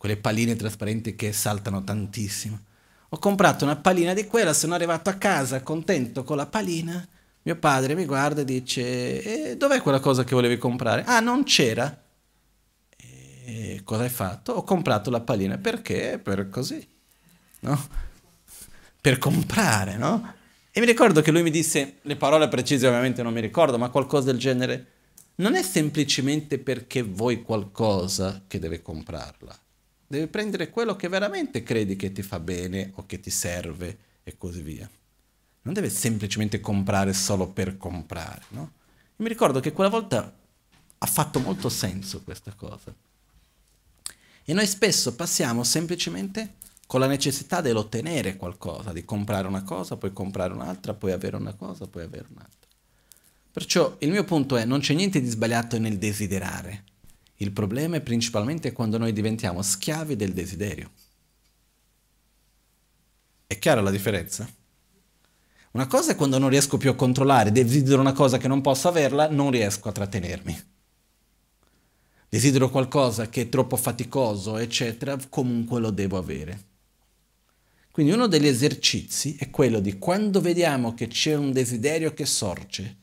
quelle palline trasparenti che saltano tantissimo. Ho comprato una pallina di quella, sono arrivato a casa contento con la pallina. Mio padre mi guarda e dice: eh, Dov'è quella cosa che volevi comprare? Ah, non c'era. E cosa hai fatto? Ho comprato la pallina perché? Per così, no? Per comprare, no? E mi ricordo che lui mi disse, le parole precise ovviamente non mi ricordo, ma qualcosa del genere. Non è semplicemente perché vuoi qualcosa che deve comprarla devi prendere quello che veramente credi che ti fa bene o che ti serve e così via. Non deve semplicemente comprare solo per comprare, no? E mi ricordo che quella volta ha fatto molto senso questa cosa. E noi spesso passiamo semplicemente con la necessità dell'ottenere qualcosa, di comprare una cosa, poi comprare un'altra, poi avere una cosa, poi avere un'altra. Perciò il mio punto è, non c'è niente di sbagliato nel desiderare, il problema è principalmente quando noi diventiamo schiavi del desiderio. È chiara la differenza? Una cosa è quando non riesco più a controllare, desidero una cosa che non posso averla, non riesco a trattenermi. Desidero qualcosa che è troppo faticoso, eccetera, comunque lo devo avere. Quindi uno degli esercizi è quello di quando vediamo che c'è un desiderio che sorge,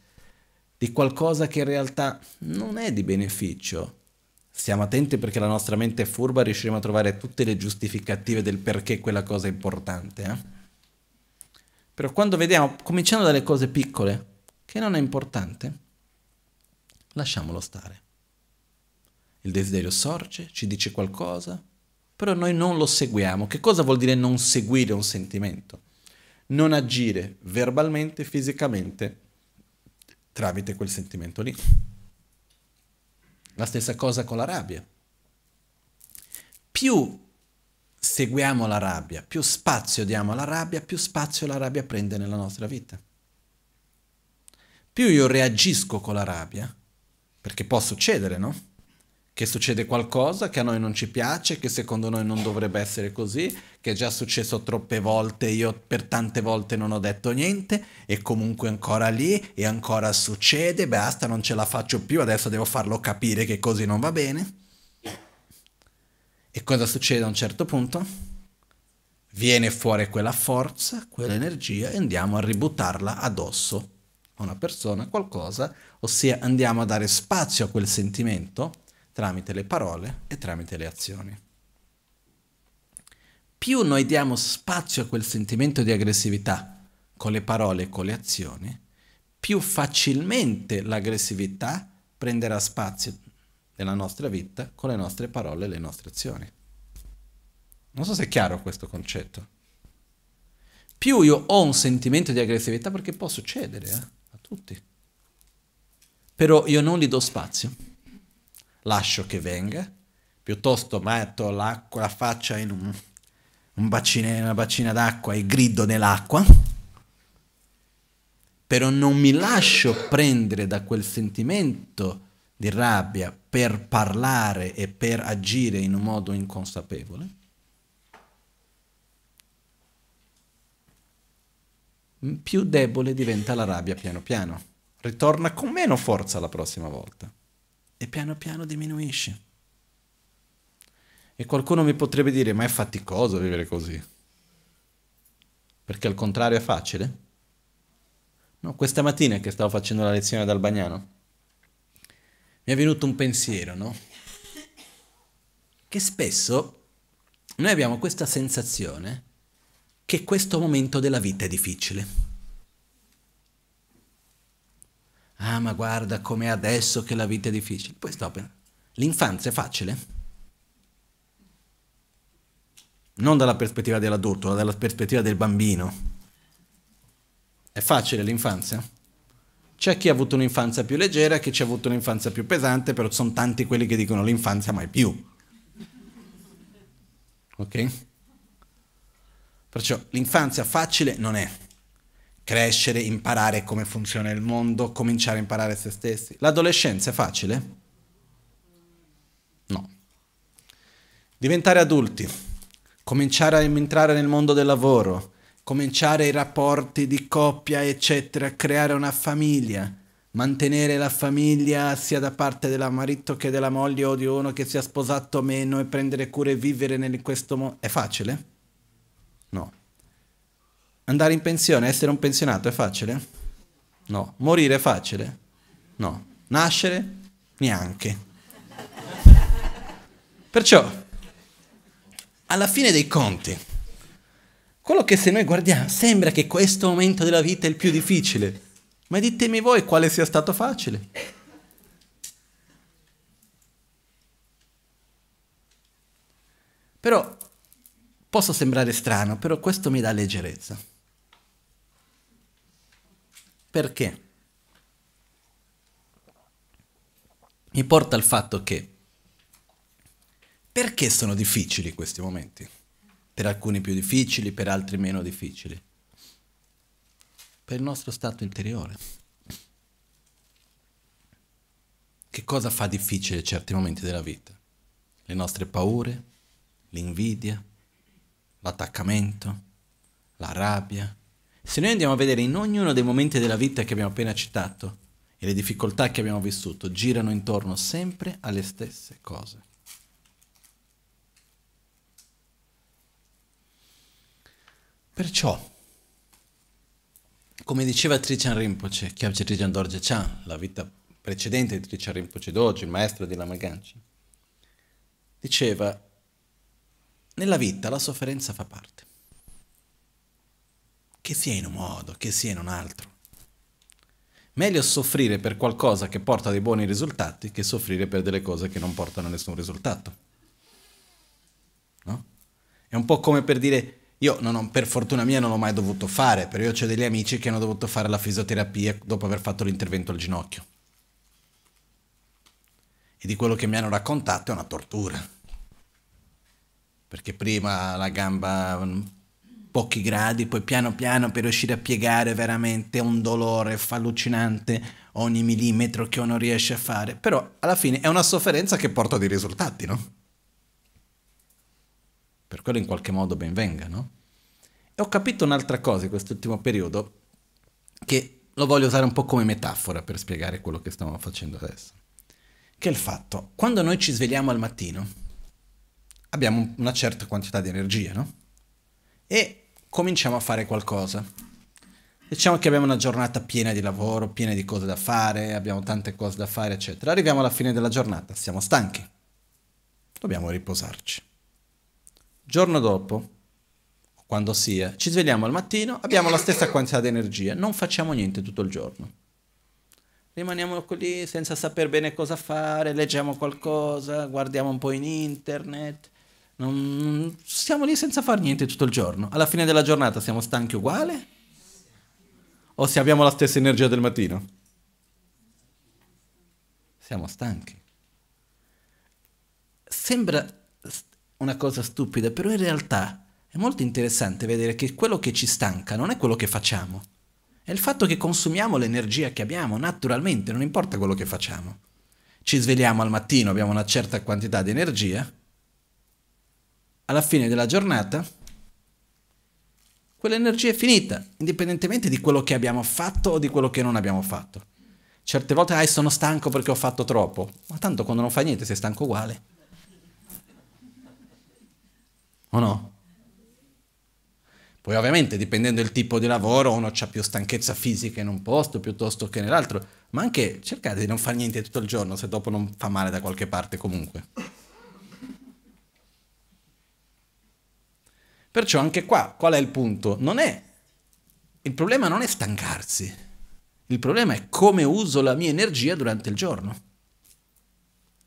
di qualcosa che in realtà non è di beneficio, Stiamo attenti perché la nostra mente è furba, riusciremo a trovare tutte le giustificative del perché quella cosa è importante. Eh? Però quando vediamo, cominciando dalle cose piccole, che non è importante, lasciamolo stare. Il desiderio sorge, ci dice qualcosa, però noi non lo seguiamo. Che cosa vuol dire non seguire un sentimento? Non agire verbalmente, fisicamente, tramite quel sentimento lì. La stessa cosa con la rabbia. Più seguiamo la rabbia, più spazio diamo alla rabbia, più spazio la rabbia prende nella nostra vita. Più io reagisco con la rabbia, perché può succedere, no? che succede qualcosa che a noi non ci piace, che secondo noi non dovrebbe essere così, che è già successo troppe volte, io per tante volte non ho detto niente e comunque ancora lì e ancora succede, basta, non ce la faccio più, adesso devo farlo capire che così non va bene. E cosa succede a un certo punto? Viene fuori quella forza, quell'energia e andiamo a ributtarla addosso a una persona, qualcosa, ossia andiamo a dare spazio a quel sentimento tramite le parole e tramite le azioni. Più noi diamo spazio a quel sentimento di aggressività con le parole e con le azioni, più facilmente l'aggressività prenderà spazio nella nostra vita con le nostre parole e le nostre azioni. Non so se è chiaro questo concetto. Più io ho un sentimento di aggressività, perché può succedere eh? a tutti, però io non gli do spazio lascio che venga, piuttosto metto la faccia in un, un bacine, una bacina d'acqua e grido nell'acqua, però non mi lascio prendere da quel sentimento di rabbia per parlare e per agire in un modo inconsapevole. più debole diventa la rabbia piano piano. Ritorna con meno forza la prossima volta e piano piano diminuisce. E qualcuno mi potrebbe dire, ma è faticoso vivere così. Perché al contrario è facile? No, questa mattina che stavo facendo la lezione ad Albagnano, mi è venuto un pensiero, no? Che spesso noi abbiamo questa sensazione che questo momento della vita è difficile ah ma guarda com'è adesso che la vita è difficile, poi stop. L'infanzia è facile? Non dalla prospettiva dell'adulto, ma dalla prospettiva del bambino. È facile l'infanzia? C'è chi ha avuto un'infanzia più leggera, chi ci ha avuto un'infanzia più pesante, però sono tanti quelli che dicono l'infanzia mai più. Ok? Perciò l'infanzia facile non è crescere, imparare come funziona il mondo, cominciare a imparare se stessi. L'adolescenza è facile? No. Diventare adulti, cominciare a entrare nel mondo del lavoro, cominciare i rapporti di coppia, eccetera, creare una famiglia, mantenere la famiglia sia da parte del marito che della moglie o di uno che sia sposato o meno e prendere cura e vivere in questo mondo. È facile? Andare in pensione, essere un pensionato è facile? No. Morire è facile? No. Nascere? Neanche. Perciò, alla fine dei conti, quello che se noi guardiamo sembra che questo momento della vita è il più difficile, ma ditemi voi quale sia stato facile. Però posso sembrare strano, però questo mi dà leggerezza. Perché? Mi porta al fatto che perché sono difficili questi momenti? Per alcuni più difficili, per altri meno difficili. Per il nostro stato interiore. Che cosa fa difficile certi momenti della vita? Le nostre paure, l'invidia, l'attaccamento, la rabbia, se noi andiamo a vedere in ognuno dei momenti della vita che abbiamo appena citato e le difficoltà che abbiamo vissuto, girano intorno sempre alle stesse cose. Perciò, come diceva Trichan Rinpoche, Khyab Trichan Dorje Chan, la vita precedente di Trichan Rinpoche d'oggi, il maestro di Lama Ganchi, diceva, nella vita la sofferenza fa parte che sia in un modo, che sia in un altro. Meglio soffrire per qualcosa che porta dei buoni risultati che soffrire per delle cose che non portano a nessun risultato. No? È un po' come per dire, io ho, per fortuna mia non l'ho mai dovuto fare, però io ho degli amici che hanno dovuto fare la fisioterapia dopo aver fatto l'intervento al ginocchio. E di quello che mi hanno raccontato è una tortura. Perché prima la gamba mm, pochi gradi, poi piano piano per riuscire a piegare veramente un dolore allucinante ogni millimetro che uno riesce a fare. Però alla fine è una sofferenza che porta dei risultati, no? Per quello in qualche modo ben venga, no? E ho capito un'altra cosa in quest'ultimo periodo che lo voglio usare un po' come metafora per spiegare quello che stiamo facendo adesso. Che è il fatto, quando noi ci svegliamo al mattino, abbiamo una certa quantità di energia, no? E cominciamo a fare qualcosa. Diciamo che abbiamo una giornata piena di lavoro, piena di cose da fare, abbiamo tante cose da fare, eccetera. Arriviamo alla fine della giornata, siamo stanchi. Dobbiamo riposarci. Giorno dopo, quando sia, ci svegliamo al mattino, abbiamo la stessa quantità di energia, non facciamo niente tutto il giorno. Rimaniamo lì senza sapere bene cosa fare, leggiamo qualcosa, guardiamo un po' in internet, non, siamo lì senza fare niente tutto il giorno. Alla fine della giornata siamo stanchi uguale? O se abbiamo la stessa energia del mattino? Siamo stanchi. Sembra una cosa stupida, però in realtà è molto interessante vedere che quello che ci stanca non è quello che facciamo, è il fatto che consumiamo l'energia che abbiamo naturalmente, non importa quello che facciamo. Ci svegliamo al mattino, abbiamo una certa quantità di energia, alla fine della giornata quell'energia è finita, indipendentemente di quello che abbiamo fatto o di quello che non abbiamo fatto. Certe volte, ah, sono stanco perché ho fatto troppo, ma tanto quando non fai niente sei stanco uguale. O no? Poi ovviamente, dipendendo dal tipo di lavoro, uno ha più stanchezza fisica in un posto piuttosto che nell'altro, ma anche cercate di non fare niente tutto il giorno se dopo non fa male da qualche parte comunque. Perciò anche qua, qual è il punto? Non è... Il problema non è stancarsi, il problema è come uso la mia energia durante il giorno.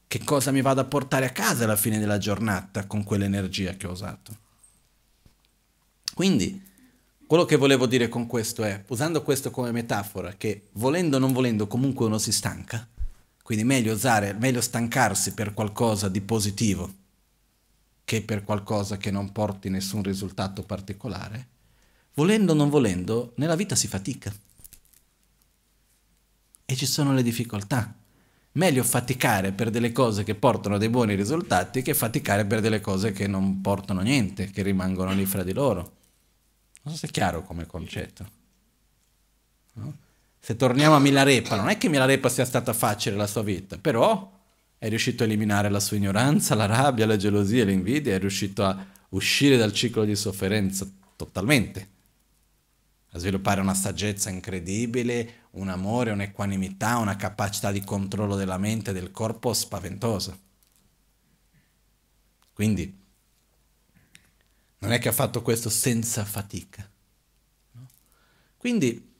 Che cosa mi vado a portare a casa alla fine della giornata con quell'energia che ho usato. Quindi, quello che volevo dire con questo è, usando questo come metafora, che volendo o non volendo comunque uno si stanca, quindi meglio usare, meglio stancarsi per qualcosa di positivo che per qualcosa che non porti nessun risultato particolare, volendo o non volendo, nella vita si fatica. E ci sono le difficoltà. Meglio faticare per delle cose che portano dei buoni risultati che faticare per delle cose che non portano niente, che rimangono lì fra di loro. Non so se è chiaro come concetto. No? Se torniamo a Milarepa, non è che Milarepa sia stata facile la sua vita, però è riuscito a eliminare la sua ignoranza, la rabbia, la gelosia, l'invidia, è riuscito a uscire dal ciclo di sofferenza totalmente, a sviluppare una saggezza incredibile, un amore, un'equanimità, una capacità di controllo della mente e del corpo spaventosa. Quindi non è che ha fatto questo senza fatica. Quindi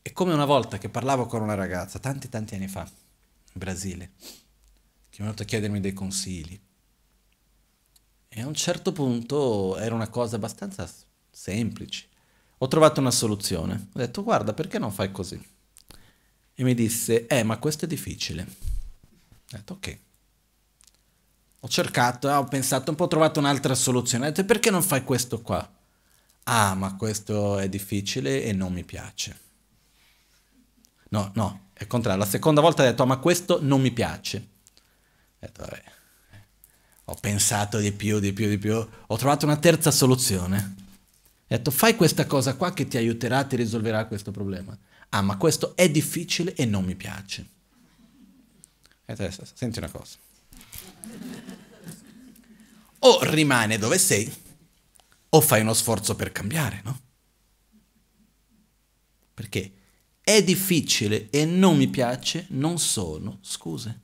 è come una volta che parlavo con una ragazza, tanti tanti anni fa, Brasile, che è venuto a chiedermi dei consigli. E a un certo punto era una cosa abbastanza semplice. Ho trovato una soluzione. Ho detto, guarda, perché non fai così? E mi disse, eh, ma questo è difficile. Ho detto, ok. Ho cercato, eh, ho pensato un po', ho trovato un'altra soluzione. Ho detto, perché non fai questo qua? Ah, ma questo è difficile e non mi piace. No, no, è contrario. La seconda volta ha detto, ah, ma questo non mi piace. Ho detto, vabbè. Ho pensato di più, di più, di più. Ho trovato una terza soluzione. Ho detto, fai questa cosa qua che ti aiuterà, ti risolverà questo problema. Ah, ma questo è difficile e non mi piace. E adesso, senti una cosa. O rimane dove sei, o fai uno sforzo per cambiare, no? Perché è difficile e non mi piace non sono scuse.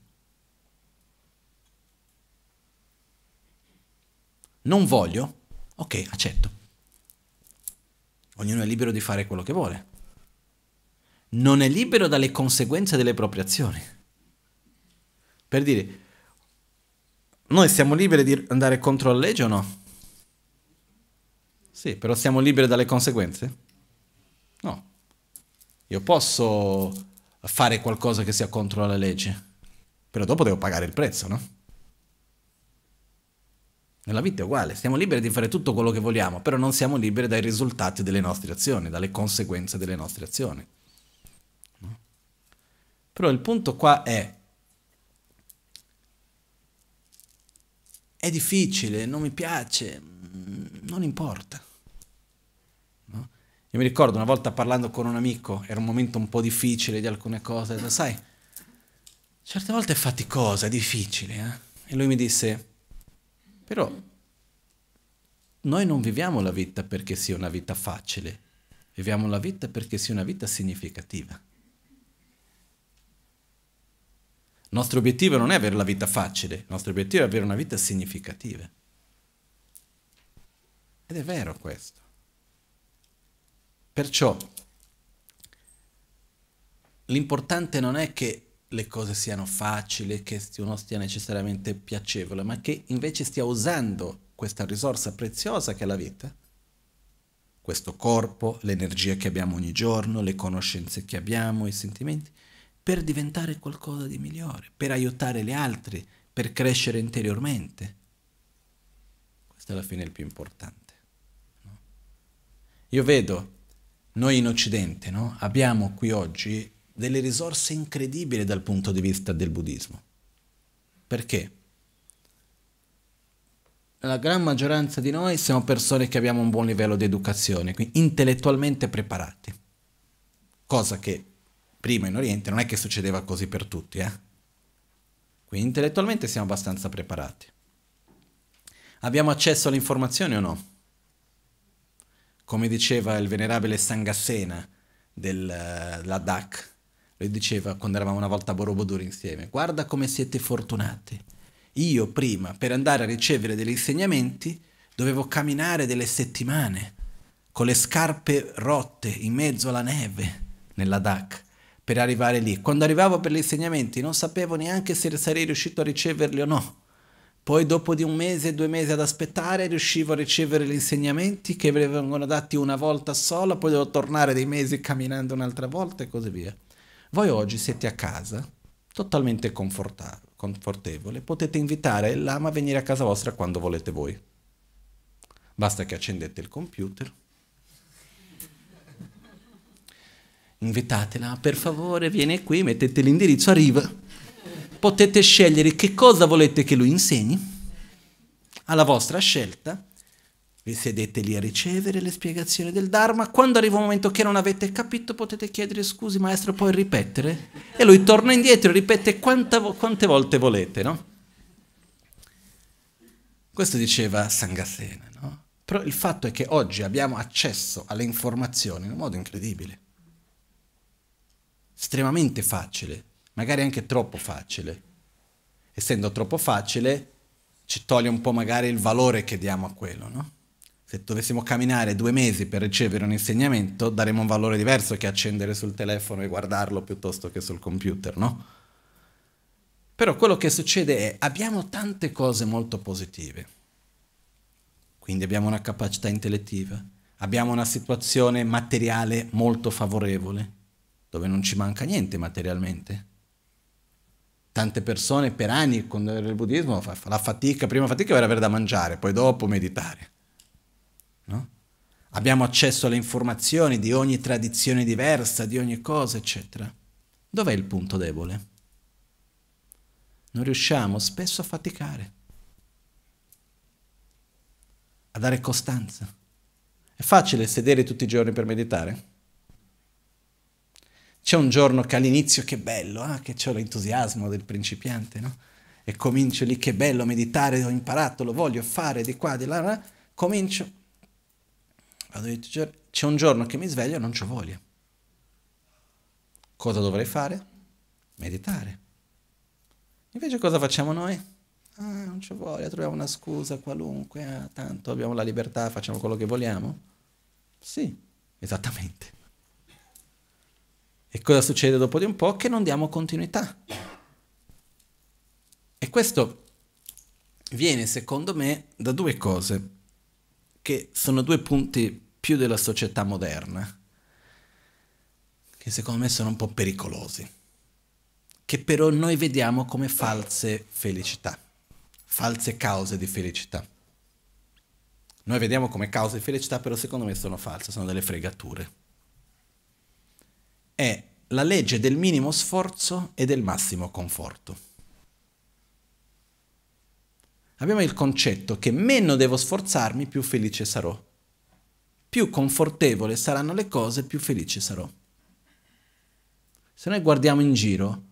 Non voglio? Ok, accetto. Ognuno è libero di fare quello che vuole. Non è libero dalle conseguenze delle proprie azioni. Per dire, noi siamo liberi di andare contro la legge o no? Sì, però siamo liberi dalle conseguenze? No. Io posso fare qualcosa che sia contro la legge, però dopo devo pagare il prezzo, no? Nella vita è uguale, siamo liberi di fare tutto quello che vogliamo, però non siamo liberi dai risultati delle nostre azioni, dalle conseguenze delle nostre azioni. Però il punto qua è, è difficile, non mi piace, mm, non importa. Io mi ricordo una volta parlando con un amico, era un momento un po' difficile di alcune cose, sai, certe volte è faticosa, è difficile, eh? E lui mi disse, però noi non viviamo la vita perché sia una vita facile, viviamo la vita perché sia una vita significativa. Il nostro obiettivo non è avere la vita facile, il nostro obiettivo è avere una vita significativa. Ed è vero questo. Perciò l'importante non è che le cose siano facili, che uno stia necessariamente piacevole, ma che invece stia usando questa risorsa preziosa che è la vita, questo corpo, l'energia che abbiamo ogni giorno, le conoscenze che abbiamo, i sentimenti, per diventare qualcosa di migliore, per aiutare gli altri, per crescere interiormente. Questo è alla fine il più importante. Io vedo noi in Occidente no? abbiamo qui oggi delle risorse incredibili dal punto di vista del buddismo. Perché? La gran maggioranza di noi siamo persone che abbiamo un buon livello di educazione, quindi intellettualmente preparati, cosa che prima in Oriente non è che succedeva così per tutti. Eh? Quindi intellettualmente siamo abbastanza preparati. Abbiamo accesso alle informazioni o no? come diceva il venerabile Sangassena della eh, DAC, lui diceva quando eravamo una volta a Borobudur insieme, guarda come siete fortunati. Io prima, per andare a ricevere degli insegnamenti, dovevo camminare delle settimane, con le scarpe rotte, in mezzo alla neve, nella DAC, per arrivare lì. Quando arrivavo per gli insegnamenti non sapevo neanche se sarei riuscito a riceverli o no poi dopo di un mese, due mesi ad aspettare, riuscivo a ricevere gli insegnamenti che venivano dati una volta sola, poi devo tornare dei mesi camminando un'altra volta e così via. Voi oggi siete a casa, totalmente confortevole, potete invitare il lama a venire a casa vostra quando volete voi. Basta che accendete il computer. Invitatela, per favore, vieni qui, mettete l'indirizzo, arriva potete scegliere che cosa volete che lui insegni, alla vostra scelta, vi sedete lì a ricevere le spiegazioni del Dharma, quando arriva un momento che non avete capito potete chiedere scusi maestro, poi ripetere, e lui torna indietro e ripete quanta, quante volte volete, no? Questo diceva Sangasena, no? Però il fatto è che oggi abbiamo accesso alle informazioni in un modo incredibile, estremamente facile, magari anche troppo facile. Essendo troppo facile, ci toglie un po' magari il valore che diamo a quello, no? Se dovessimo camminare due mesi per ricevere un insegnamento, daremmo un valore diverso che accendere sul telefono e guardarlo piuttosto che sul computer, no? Però quello che succede è abbiamo tante cose molto positive. Quindi abbiamo una capacità intellettiva, abbiamo una situazione materiale molto favorevole, dove non ci manca niente materialmente tante persone per anni con il buddismo fa, fa la fatica, prima fatica era avere da mangiare, poi dopo meditare. No? Abbiamo accesso alle informazioni di ogni tradizione diversa, di ogni cosa, eccetera. Dov'è il punto debole? Non riusciamo spesso a faticare, a dare costanza. È facile sedere tutti i giorni per meditare? C'è un giorno che all'inizio che bello, ah, che c'è l'entusiasmo del principiante, no? E comincio lì, che bello meditare, ho imparato, lo voglio fare di qua, di là, là. comincio. C'è un giorno che mi sveglio e non ho voglia. Cosa dovrei fare? Meditare. Invece cosa facciamo noi? Ah, non ci voglia, troviamo una scusa qualunque, ah, tanto abbiamo la libertà, facciamo quello che vogliamo. Sì, esattamente. E cosa succede dopo di un po'? Che non diamo continuità. E questo viene, secondo me, da due cose, che sono due punti più della società moderna, che secondo me sono un po' pericolosi, che però noi vediamo come false felicità, false cause di felicità. Noi vediamo come cause di felicità, però secondo me sono false, sono delle fregature è la legge del minimo sforzo e del massimo conforto. Abbiamo il concetto che meno devo sforzarmi, più felice sarò. Più confortevole saranno le cose, più felice sarò. Se noi guardiamo in giro,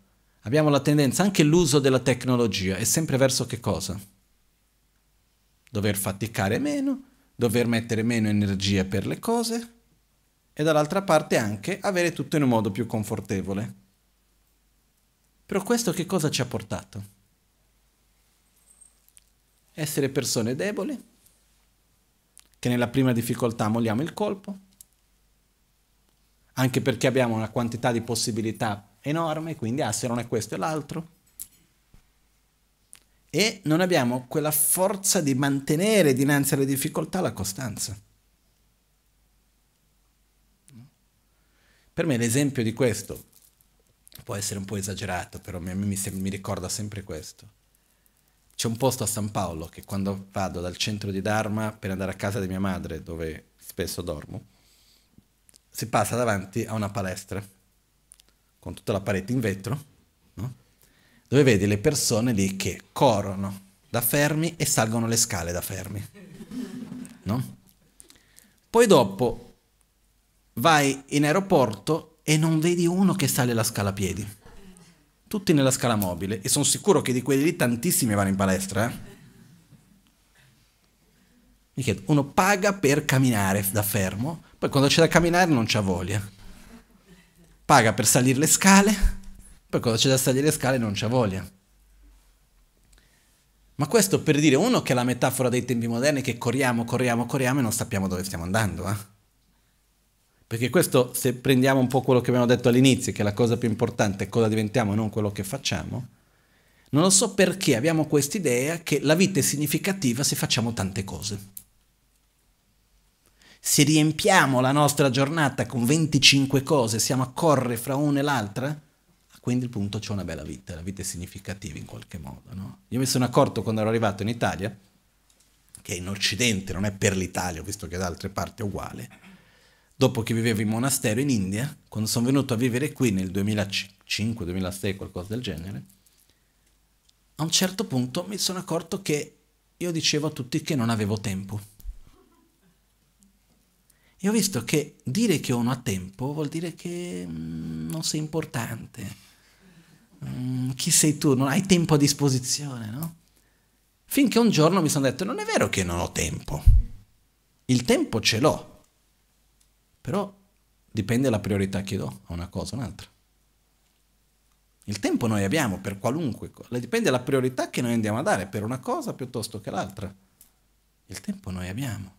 abbiamo la tendenza, anche l'uso della tecnologia, è sempre verso che cosa? Dover faticare meno, dover mettere meno energia per le cose, e dall'altra parte anche avere tutto in un modo più confortevole. Però questo che cosa ci ha portato? Essere persone deboli, che nella prima difficoltà molliamo il colpo, anche perché abbiamo una quantità di possibilità enorme, quindi ah se non è questo è l'altro. E non abbiamo quella forza di mantenere dinanzi alle difficoltà la costanza. Per me l'esempio di questo può essere un po' esagerato, però mi, mi, mi ricorda sempre questo. C'è un posto a San Paolo che quando vado dal centro di Dharma per andare a casa di mia madre, dove spesso dormo, si passa davanti a una palestra con tutta la parete in vetro, no? dove vedi le persone lì che corrono da fermi e salgono le scale da fermi. No? Poi dopo vai in aeroporto e non vedi uno che sale la scala a piedi. Tutti nella scala mobile e sono sicuro che di quelli lì tantissimi vanno in palestra. Eh? Mi chiedo, uno paga per camminare da fermo, poi quando c'è da camminare non c'ha voglia. Paga per salire le scale, poi quando c'è da salire le scale non c'ha voglia. Ma questo per dire uno che è la metafora dei tempi moderni che corriamo, corriamo, corriamo e non sappiamo dove stiamo andando, eh? Perché questo, se prendiamo un po' quello che abbiamo detto all'inizio, che la cosa più importante è cosa diventiamo, e non quello che facciamo, non lo so perché abbiamo questa idea che la vita è significativa se facciamo tante cose. Se riempiamo la nostra giornata con 25 cose, siamo a correre fra una e l'altra, a ah, quel punto c'è una bella vita, la vita è significativa in qualche modo. No? Io mi sono accorto quando ero arrivato in Italia, che è in Occidente non è per l'Italia, visto che da altre parti è uguale, dopo che vivevo in monastero in India, quando sono venuto a vivere qui nel 2005-2006, qualcosa del genere, a un certo punto mi sono accorto che io dicevo a tutti che non avevo tempo. E ho visto che dire che uno ha tempo vuol dire che mm, non sei importante. Mm, chi sei tu? Non hai tempo a disposizione, no? Finché un giorno mi sono detto, non è vero che non ho tempo. Il tempo ce l'ho, però dipende dalla priorità che do a una cosa o un'altra. Il tempo noi abbiamo per qualunque cosa, dipende dalla priorità che noi andiamo a dare per una cosa piuttosto che l'altra. Il tempo noi abbiamo.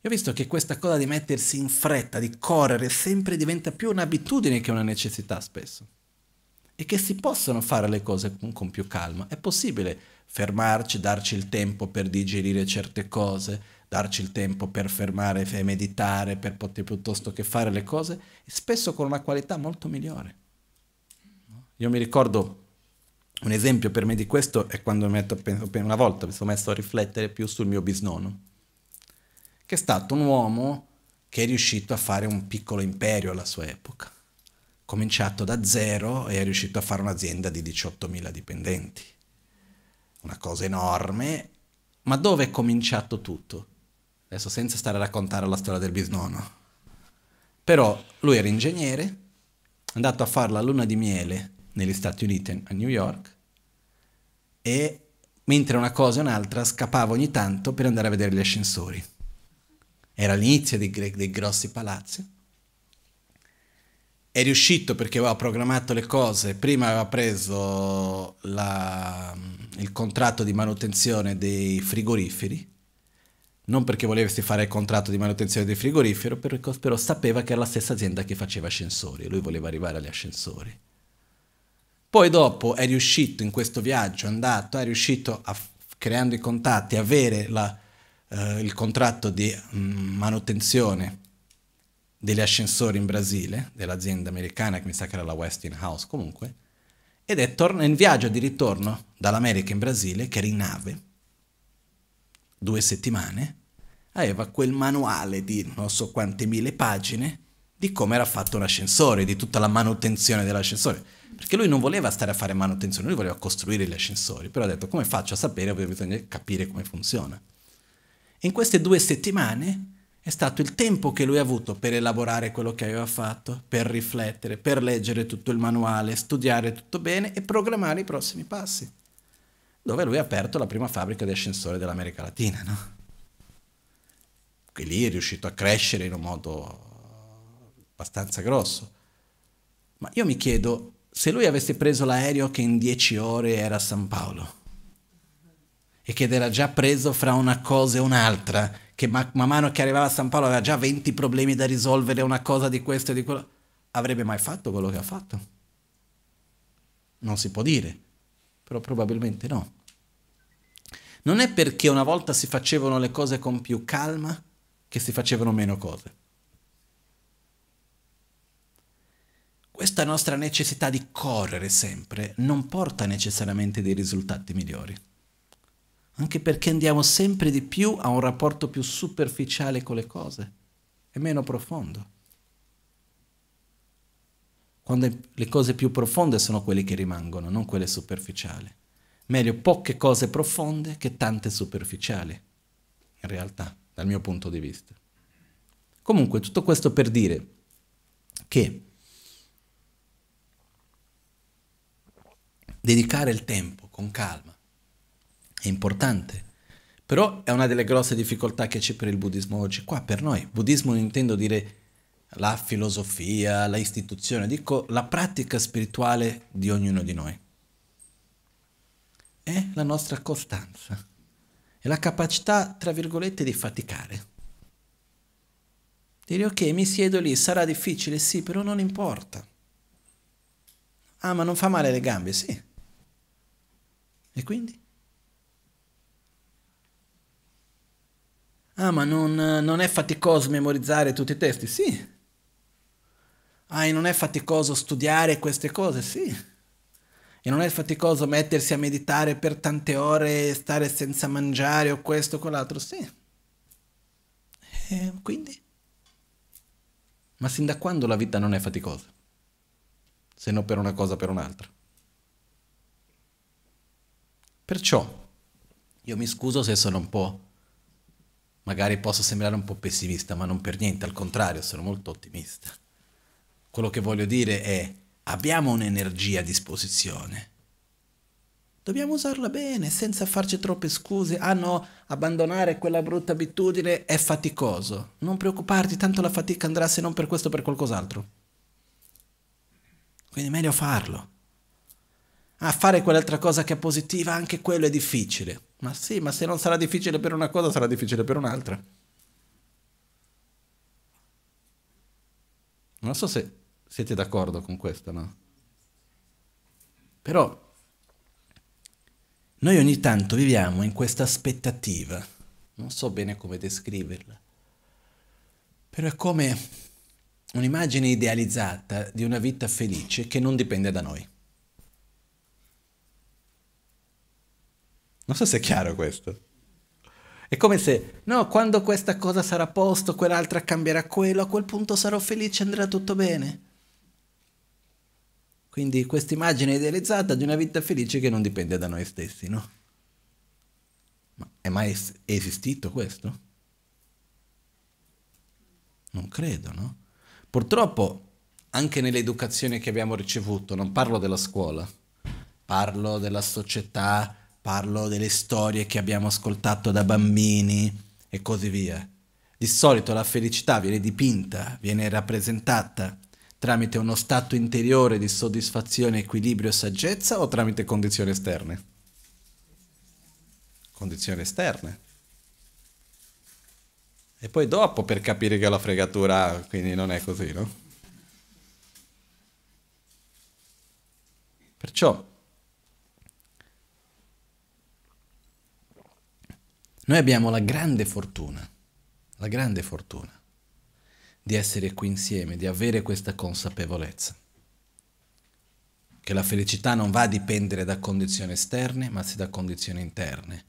Io ho visto che questa cosa di mettersi in fretta, di correre, sempre diventa più un'abitudine che una necessità spesso. E che si possono fare le cose con, con più calma. È possibile fermarci, darci il tempo per digerire certe cose, darci il tempo per fermare, per meditare, per poter piuttosto che fare le cose, spesso con una qualità molto migliore. Io mi ricordo un esempio per me di questo è quando mi metto, una volta mi sono messo a riflettere più sul mio bisnonno, che è stato un uomo che è riuscito a fare un piccolo imperio alla sua epoca. Cominciato da zero e è riuscito a fare un'azienda di 18.000 dipendenti. Una cosa enorme, ma dove è cominciato tutto? adesso senza stare a raccontare la storia del bisnonno. Però lui era ingegnere, è andato a fare la luna di miele negli Stati Uniti, a New York, e mentre una cosa e un'altra scappava ogni tanto per andare a vedere gli ascensori. Era l'inizio dei, dei grossi palazzi. È riuscito perché aveva programmato le cose, prima aveva preso la, il contratto di manutenzione dei frigoriferi, non perché volesse fare il contratto di manutenzione del frigorifero, però, però sapeva che era la stessa azienda che faceva ascensori, lui voleva arrivare agli ascensori. Poi dopo è riuscito in questo viaggio, è andato, è riuscito a, creando i contatti, avere la, eh, il contratto di mm, manutenzione degli ascensori in Brasile, dell'azienda americana che mi sa che era la Westinghouse comunque, ed è torn- in viaggio di ritorno dall'America in Brasile, che era in nave, due settimane, aveva quel manuale di non so quante mille pagine di come era fatto un ascensore, di tutta la manutenzione dell'ascensore. Perché lui non voleva stare a fare manutenzione, lui voleva costruire gli ascensori, però ha detto come faccio a sapere, bisogna capire come funziona. in queste due settimane è stato il tempo che lui ha avuto per elaborare quello che aveva fatto, per riflettere, per leggere tutto il manuale, studiare tutto bene e programmare i prossimi passi. Dove lui ha aperto la prima fabbrica di ascensori dell'America Latina, no? che lì è riuscito a crescere in un modo abbastanza grosso. Ma io mi chiedo, se lui avesse preso l'aereo che in dieci ore era a San Paolo e che era già preso fra una cosa e un'altra, che man mano che arrivava a San Paolo aveva già 20 problemi da risolvere, una cosa di questo e di quello, avrebbe mai fatto quello che ha fatto? Non si può dire, però probabilmente no. Non è perché una volta si facevano le cose con più calma che si facevano meno cose. Questa nostra necessità di correre sempre non porta necessariamente dei risultati migliori, anche perché andiamo sempre di più a un rapporto più superficiale con le cose e meno profondo quando le cose più profonde sono quelle che rimangono, non quelle superficiali. Meglio poche cose profonde che tante superficiali, in realtà dal mio punto di vista. Comunque, tutto questo per dire che dedicare il tempo con calma è importante, però è una delle grosse difficoltà che c'è per il buddismo oggi. Qua per noi, buddismo non intendo dire la filosofia, la istituzione, dico la pratica spirituale di ognuno di noi. È la nostra costanza è la capacità, tra virgolette, di faticare. Dire ok, mi siedo lì, sarà difficile, sì, però non importa. Ah, ma non fa male le gambe, sì. E quindi? Ah, ma non, non è faticoso memorizzare tutti i testi? Sì. Ah, e non è faticoso studiare queste cose? Sì. E non è faticoso mettersi a meditare per tante ore e stare senza mangiare o questo o quell'altro. Sì. E eh, quindi? Ma sin da quando la vita non è faticosa? Se non per una cosa o per un'altra. Perciò io mi scuso se sono un po'... Magari posso sembrare un po' pessimista, ma non per niente, al contrario, sono molto ottimista. Quello che voglio dire è Abbiamo un'energia a disposizione. Dobbiamo usarla bene, senza farci troppe scuse. Ah no, abbandonare quella brutta abitudine è faticoso. Non preoccuparti, tanto la fatica andrà se non per questo o per qualcos'altro. Quindi è meglio farlo. Ah, fare quell'altra cosa che è positiva, anche quello è difficile. Ma sì, ma se non sarà difficile per una cosa, sarà difficile per un'altra. Non so se siete d'accordo con questo, no? Però noi ogni tanto viviamo in questa aspettativa, non so bene come descriverla, però è come un'immagine idealizzata di una vita felice che non dipende da noi. Non so se è chiaro questo. È come se, no, quando questa cosa sarà a posto, quell'altra cambierà quello, a quel punto sarò felice, e andrà tutto bene. Quindi questa immagine idealizzata di una vita felice che non dipende da noi stessi, no? Ma è mai esistito questo? Non credo, no? Purtroppo, anche nell'educazione che abbiamo ricevuto, non parlo della scuola, parlo della società, parlo delle storie che abbiamo ascoltato da bambini e così via. Di solito la felicità viene dipinta, viene rappresentata tramite uno stato interiore di soddisfazione, equilibrio e saggezza o tramite condizioni esterne? Condizioni esterne. E poi dopo per capire che ho la fregatura, quindi non è così, no? Perciò noi abbiamo la grande fortuna, la grande fortuna di essere qui insieme, di avere questa consapevolezza. Che la felicità non va a dipendere da condizioni esterne, ma sì da condizioni interne.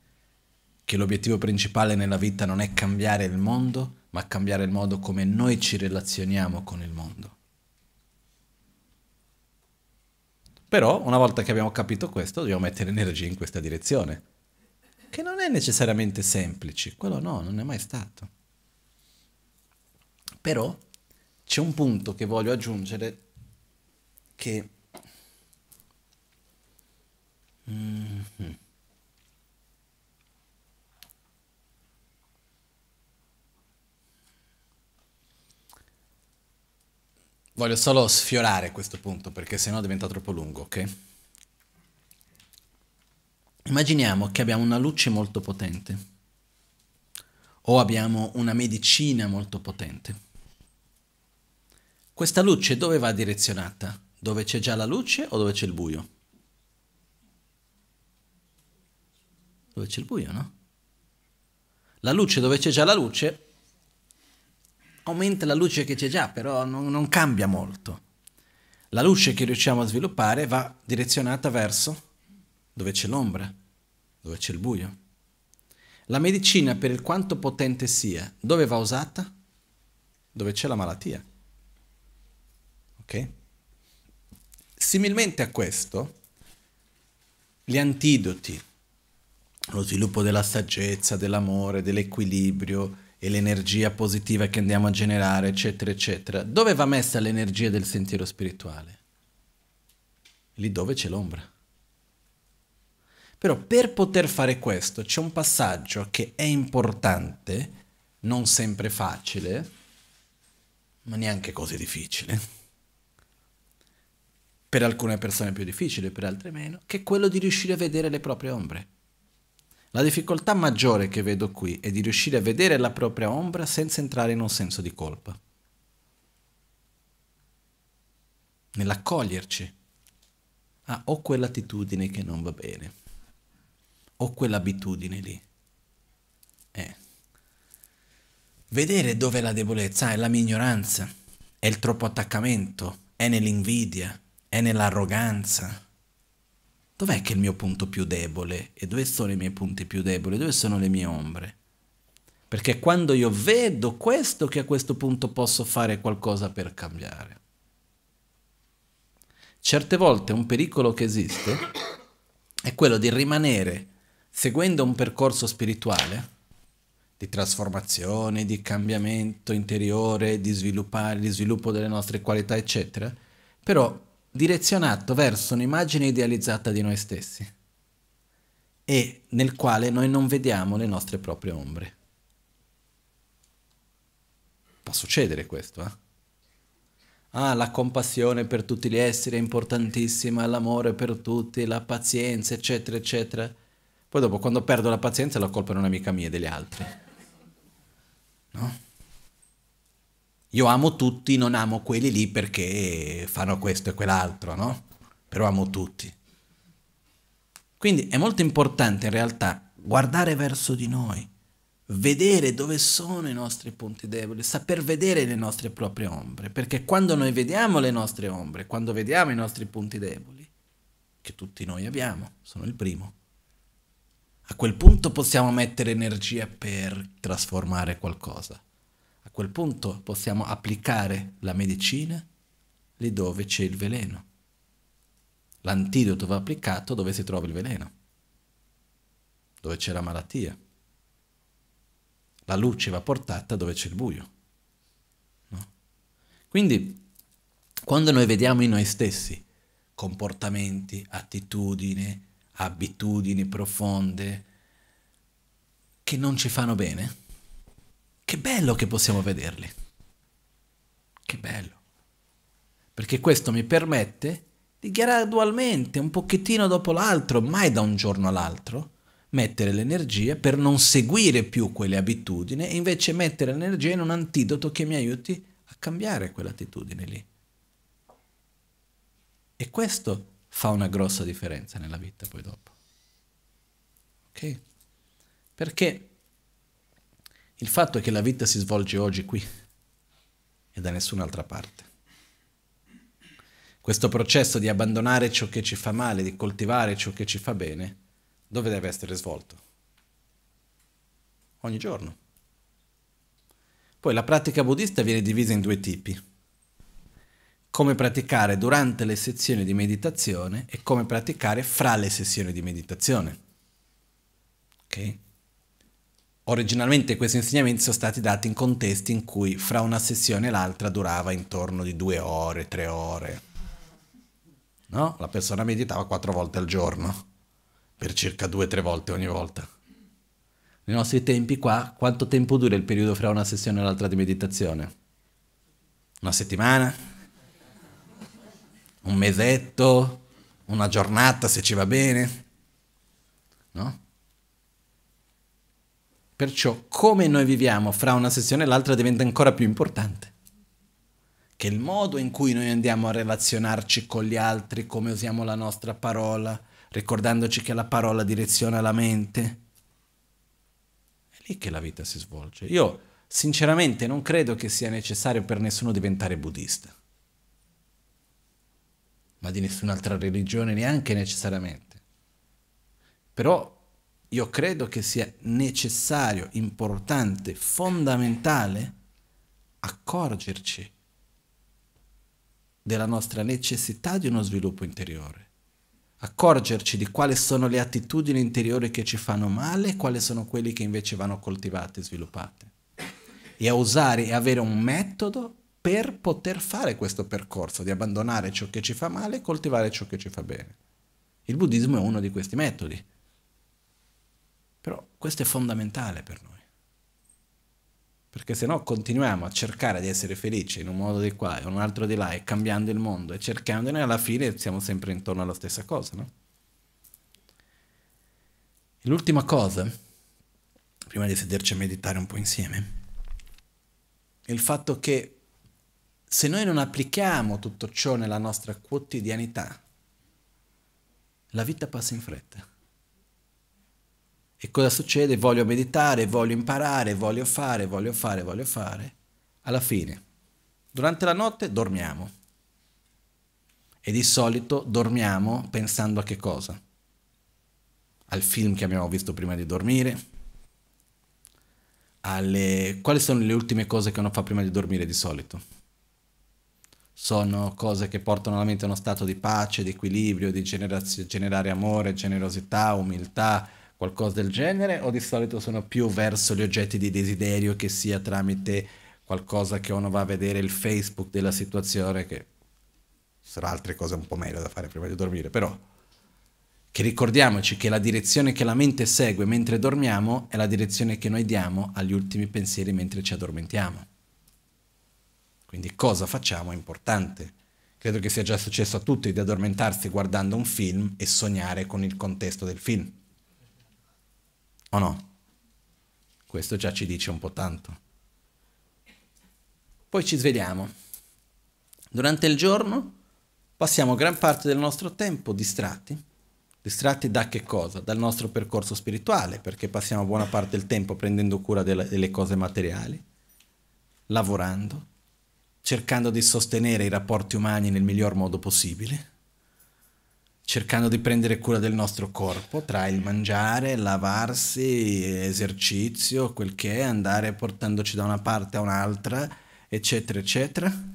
Che l'obiettivo principale nella vita non è cambiare il mondo, ma cambiare il modo come noi ci relazioniamo con il mondo. Però, una volta che abbiamo capito questo, dobbiamo mettere energia in questa direzione. Che non è necessariamente semplice, quello no, non è mai stato. Però c'è un punto che voglio aggiungere che... Mm-hmm. Voglio solo sfiorare questo punto perché sennò diventa troppo lungo, ok? Immaginiamo che abbiamo una luce molto potente o abbiamo una medicina molto potente questa luce dove va direzionata? Dove c'è già la luce o dove c'è il buio? Dove c'è il buio, no? La luce dove c'è già la luce aumenta la luce che c'è già, però non, non cambia molto. La luce che riusciamo a sviluppare va direzionata verso dove c'è l'ombra, dove c'è il buio. La medicina, per il quanto potente sia, dove va usata? Dove c'è la malattia. Ok? Similmente a questo, gli antidoti, lo sviluppo della saggezza, dell'amore, dell'equilibrio e l'energia positiva che andiamo a generare, eccetera, eccetera, dove va messa l'energia del sentiero spirituale? Lì dove c'è l'ombra. Però per poter fare questo c'è un passaggio che è importante, non sempre facile, ma neanche così difficile per alcune persone più difficile, per altre meno, che è quello di riuscire a vedere le proprie ombre. La difficoltà maggiore che vedo qui è di riuscire a vedere la propria ombra senza entrare in un senso di colpa. Nell'accoglierci. Ah, ho quell'attitudine che non va bene. Ho quell'abitudine lì. Eh. Vedere dove è la debolezza, è la mia ignoranza, è il troppo attaccamento, è nell'invidia, è nell'arroganza. Dov'è che è il mio punto più debole? E dove sono i miei punti più deboli? Dove sono le mie ombre? Perché quando io vedo questo che a questo punto posso fare qualcosa per cambiare. Certe volte un pericolo che esiste è quello di rimanere seguendo un percorso spirituale di trasformazione, di cambiamento interiore, di, sviluppare, di sviluppo delle nostre qualità, eccetera, però direzionato verso un'immagine idealizzata di noi stessi e nel quale noi non vediamo le nostre proprie ombre. Può succedere questo, eh? Ah, la compassione per tutti gli esseri è importantissima, l'amore per tutti, la pazienza, eccetera, eccetera. Poi dopo, quando perdo la pazienza, la colpa non è mica mia, è degli altri. No? io amo tutti, non amo quelli lì perché fanno questo e quell'altro, no? Però amo tutti. Quindi è molto importante in realtà guardare verso di noi, vedere dove sono i nostri punti deboli, saper vedere le nostre proprie ombre, perché quando noi vediamo le nostre ombre, quando vediamo i nostri punti deboli, che tutti noi abbiamo, sono il primo, a quel punto possiamo mettere energia per trasformare qualcosa. A quel punto possiamo applicare la medicina lì dove c'è il veleno. L'antidoto va applicato dove si trova il veleno, dove c'è la malattia. La luce va portata dove c'è il buio. No? Quindi, quando noi vediamo in noi stessi comportamenti, attitudini, abitudini profonde che non ci fanno bene, che bello che possiamo vederli. Che bello. Perché questo mi permette di gradualmente, un pochettino dopo l'altro, mai da un giorno all'altro, mettere l'energia per non seguire più quelle abitudini e invece mettere l'energia in un antidoto che mi aiuti a cambiare quell'attitudine lì. E questo fa una grossa differenza nella vita poi dopo. Ok? Perché il fatto è che la vita si svolge oggi qui e da nessun'altra parte. Questo processo di abbandonare ciò che ci fa male, di coltivare ciò che ci fa bene, dove deve essere svolto? Ogni giorno. Poi la pratica buddista viene divisa in due tipi. Come praticare durante le sezioni di meditazione e come praticare fra le sessioni di meditazione. Okay? Originalmente questi insegnamenti sono stati dati in contesti in cui fra una sessione e l'altra durava intorno di due ore, tre ore. No? La persona meditava quattro volte al giorno, per circa due o tre volte ogni volta. Nei nostri tempi qua, quanto tempo dura il periodo fra una sessione e l'altra di meditazione? Una settimana? Un mesetto? Una giornata se ci va bene? No? Perciò come noi viviamo fra una sessione e l'altra diventa ancora più importante. Che il modo in cui noi andiamo a relazionarci con gli altri, come usiamo la nostra parola, ricordandoci che la parola direziona la mente. È lì che la vita si svolge. Io sinceramente non credo che sia necessario per nessuno diventare buddista, ma di nessun'altra religione neanche necessariamente. Però io credo che sia necessario, importante, fondamentale accorgerci della nostra necessità di uno sviluppo interiore, accorgerci di quali sono le attitudini interiori che ci fanno male e quali sono quelli che invece vanno coltivate e sviluppate, e a usare e avere un metodo per poter fare questo percorso di abbandonare ciò che ci fa male e coltivare ciò che ci fa bene. Il buddismo è uno di questi metodi però questo è fondamentale per noi. Perché se no continuiamo a cercare di essere felici in un modo di qua e un altro di là e cambiando il mondo e cercandone alla fine siamo sempre intorno alla stessa cosa, no? E L'ultima cosa, prima di sederci a meditare un po' insieme, è il fatto che se noi non applichiamo tutto ciò nella nostra quotidianità, la vita passa in fretta. E cosa succede? Voglio meditare, voglio imparare, voglio fare, voglio fare, voglio fare. Alla fine, durante la notte dormiamo. E di solito dormiamo pensando a che cosa? Al film che abbiamo visto prima di dormire. Alle... Quali sono le ultime cose che uno fa prima di dormire di solito? Sono cose che portano alla mente uno stato di pace, di equilibrio, di generare amore, generosità, umiltà, qualcosa del genere o di solito sono più verso gli oggetti di desiderio che sia tramite qualcosa che uno va a vedere il Facebook della situazione che sarà altre cose un po' meglio da fare prima di dormire, però che ricordiamoci che la direzione che la mente segue mentre dormiamo è la direzione che noi diamo agli ultimi pensieri mentre ci addormentiamo. Quindi cosa facciamo è importante. Credo che sia già successo a tutti di addormentarsi guardando un film e sognare con il contesto del film o no? Questo già ci dice un po' tanto. Poi ci svegliamo. Durante il giorno passiamo gran parte del nostro tempo distratti. Distratti da che cosa? Dal nostro percorso spirituale, perché passiamo buona parte del tempo prendendo cura delle, delle cose materiali, lavorando, cercando di sostenere i rapporti umani nel miglior modo possibile cercando di prendere cura del nostro corpo tra il mangiare, lavarsi, esercizio, quel che è, andare portandoci da una parte a un'altra, eccetera, eccetera.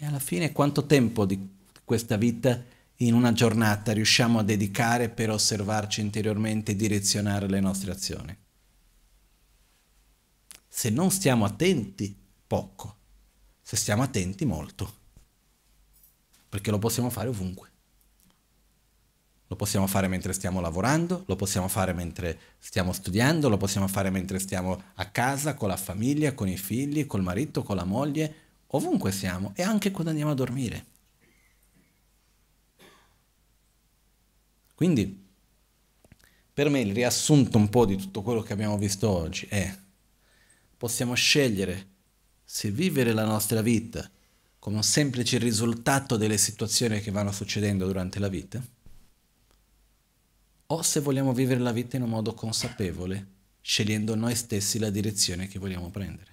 E alla fine quanto tempo di questa vita in una giornata riusciamo a dedicare per osservarci interiormente e direzionare le nostre azioni? Se non stiamo attenti, poco. Se stiamo attenti, molto perché lo possiamo fare ovunque. Lo possiamo fare mentre stiamo lavorando, lo possiamo fare mentre stiamo studiando, lo possiamo fare mentre stiamo a casa, con la famiglia, con i figli, col marito, con la moglie, ovunque siamo e anche quando andiamo a dormire. Quindi, per me il riassunto un po' di tutto quello che abbiamo visto oggi è possiamo scegliere se vivere la nostra vita come un semplice risultato delle situazioni che vanno succedendo durante la vita, o se vogliamo vivere la vita in un modo consapevole, scegliendo noi stessi la direzione che vogliamo prendere.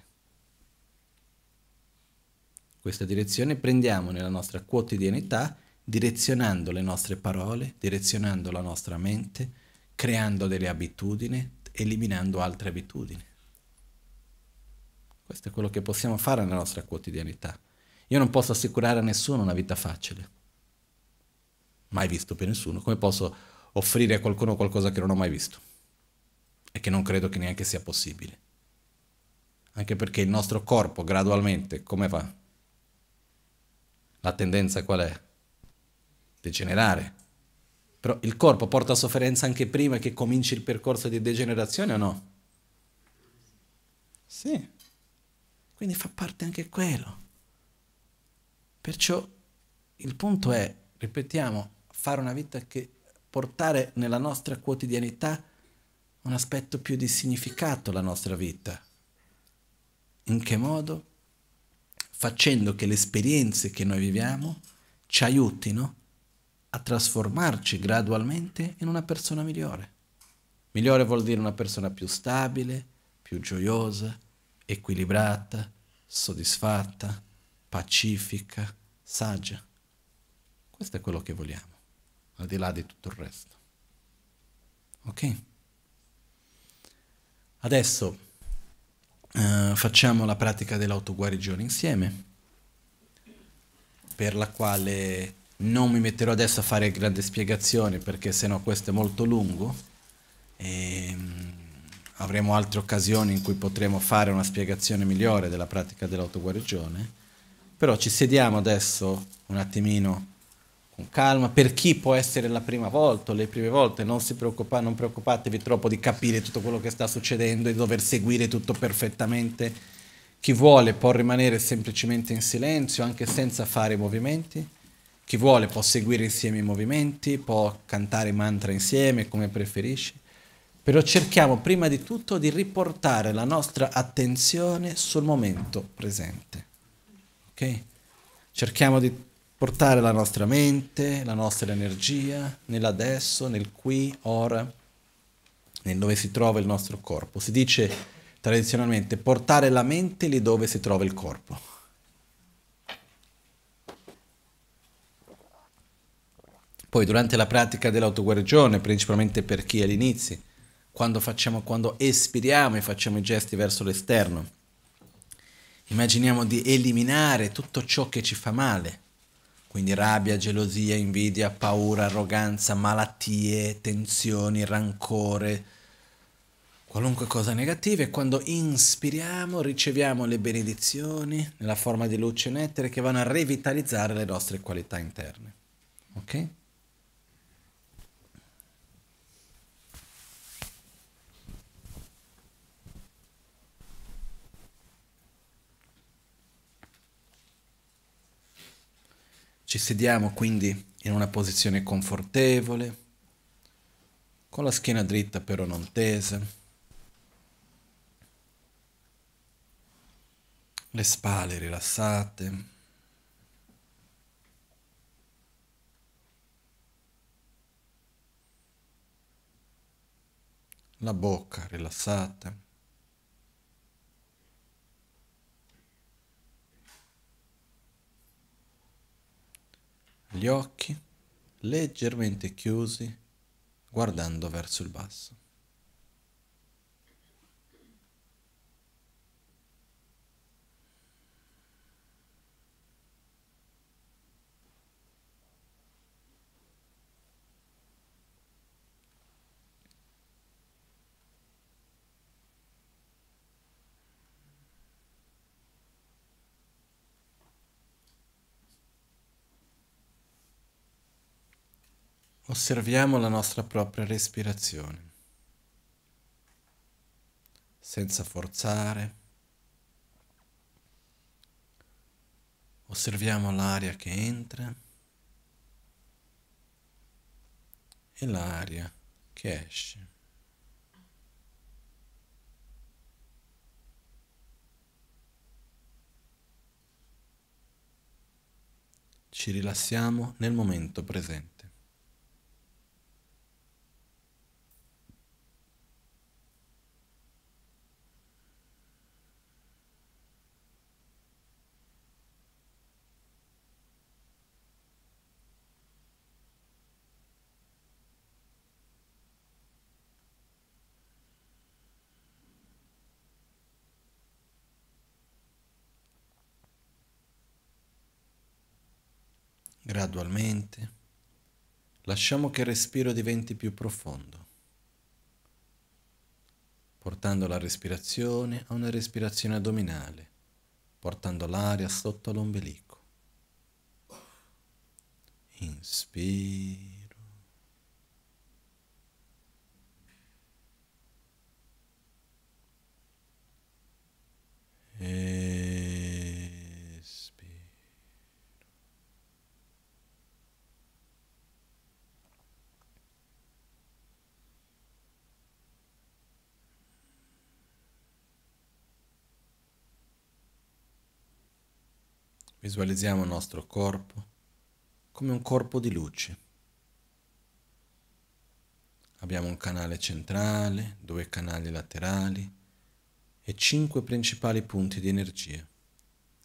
Questa direzione prendiamo nella nostra quotidianità, direzionando le nostre parole, direzionando la nostra mente, creando delle abitudini, eliminando altre abitudini. Questo è quello che possiamo fare nella nostra quotidianità. Io non posso assicurare a nessuno una vita facile, mai visto per nessuno. Come posso offrire a qualcuno qualcosa che non ho mai visto e che non credo che neanche sia possibile? Anche perché il nostro corpo gradualmente come va? La tendenza qual è? Degenerare. Però il corpo porta sofferenza anche prima che cominci il percorso di degenerazione o no? Sì. Quindi fa parte anche quello. Perciò il punto è, ripetiamo, fare una vita che portare nella nostra quotidianità un aspetto più di significato alla nostra vita. In che modo? Facendo che le esperienze che noi viviamo ci aiutino a trasformarci gradualmente in una persona migliore. Migliore vuol dire una persona più stabile, più gioiosa, equilibrata, soddisfatta, pacifica, saggia. Questo è quello che vogliamo, al di là di tutto il resto. Ok? Adesso eh, facciamo la pratica dell'autoguarigione insieme, per la quale non mi metterò adesso a fare grandi spiegazioni perché sennò questo è molto lungo e ehm, avremo altre occasioni in cui potremo fare una spiegazione migliore della pratica dell'autoguarigione però ci sediamo adesso un attimino con calma, per chi può essere la prima volta, o le prime volte, non, preoccupa, non preoccupatevi troppo di capire tutto quello che sta succedendo e di dover seguire tutto perfettamente. Chi vuole può rimanere semplicemente in silenzio, anche senza fare movimenti. Chi vuole può seguire insieme i movimenti, può cantare mantra insieme, come preferisce. Però cerchiamo prima di tutto di riportare la nostra attenzione sul momento presente ok? Cerchiamo di portare la nostra mente, la nostra energia nell'adesso, nel qui, ora, nel dove si trova il nostro corpo. Si dice tradizionalmente portare la mente lì dove si trova il corpo. Poi durante la pratica dell'autoguarigione, principalmente per chi è all'inizio, quando, facciamo, quando espiriamo e facciamo i gesti verso l'esterno, Immaginiamo di eliminare tutto ciò che ci fa male, quindi rabbia, gelosia, invidia, paura, arroganza, malattie, tensioni, rancore, qualunque cosa negativa e quando inspiriamo riceviamo le benedizioni nella forma di luce nettere che vanno a revitalizzare le nostre qualità interne. Ok? Ci sediamo quindi in una posizione confortevole, con la schiena dritta però non tesa, le spalle rilassate. La bocca rilassata. gli occhi leggermente chiusi guardando verso il basso. Osserviamo la nostra propria respirazione, senza forzare. Osserviamo l'aria che entra e l'aria che esce. Ci rilassiamo nel momento presente. Gradualmente lasciamo che il respiro diventi più profondo, portando la respirazione a una respirazione addominale, portando l'aria sotto l'ombelico. Inspiro. E... Visualizziamo il nostro corpo come un corpo di luce. Abbiamo un canale centrale, due canali laterali e cinque principali punti di energia,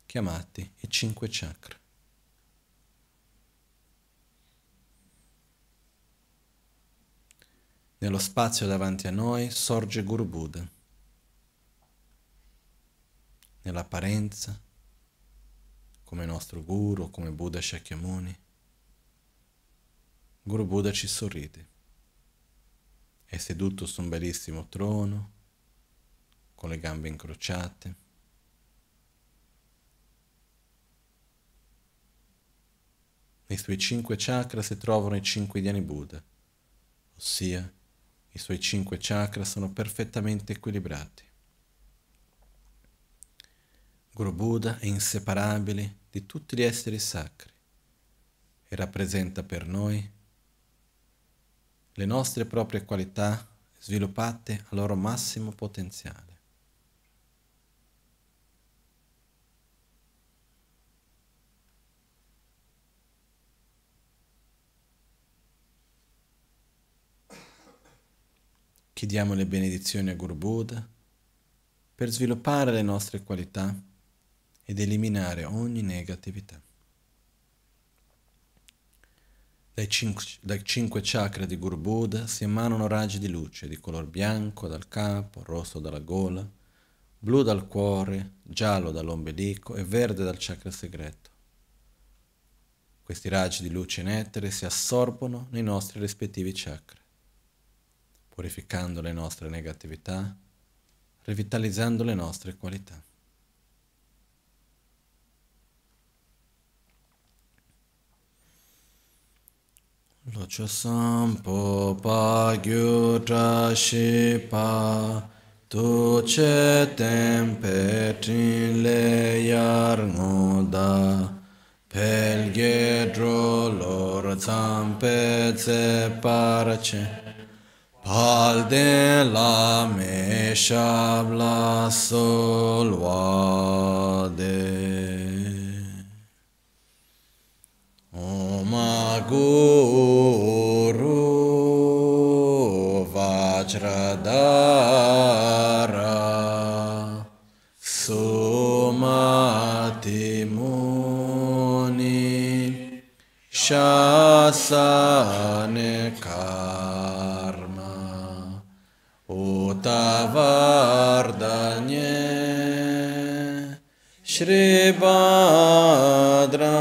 chiamati i cinque chakra. Nello spazio davanti a noi sorge Guru Buddha. Nell'apparenza come nostro guru, come Buddha Shakyamuni, Guru Buddha ci sorride. È seduto su un bellissimo trono, con le gambe incrociate. Nei suoi cinque chakra si trovano i cinque diani Buddha, ossia i suoi cinque chakra sono perfettamente equilibrati. Guru Buddha è inseparabile di tutti gli esseri sacri e rappresenta per noi le nostre proprie qualità sviluppate al loro massimo potenziale. Chiediamo le benedizioni a Guru Buddha per sviluppare le nostre qualità ed eliminare ogni negatività. Dai cinque, dai cinque chakra di Guru Buddha si emanano raggi di luce di color bianco dal capo, rosso dalla gola, blu dal cuore, giallo dall'ombelico e verde dal chakra segreto. Questi raggi di luce in etere si assorbono nei nostri rispettivi chakra, purificando le nostre negatività, revitalizzando le nostre qualità. Locho sampo pa gyu tra tu che tempe pe trin le yar ngo da pel ge dro lor tsam tse par che pal de la me shab sol wa de Maguru Vajradara Sumati Muni Shasane Karma Utavardanye Shri Bhadra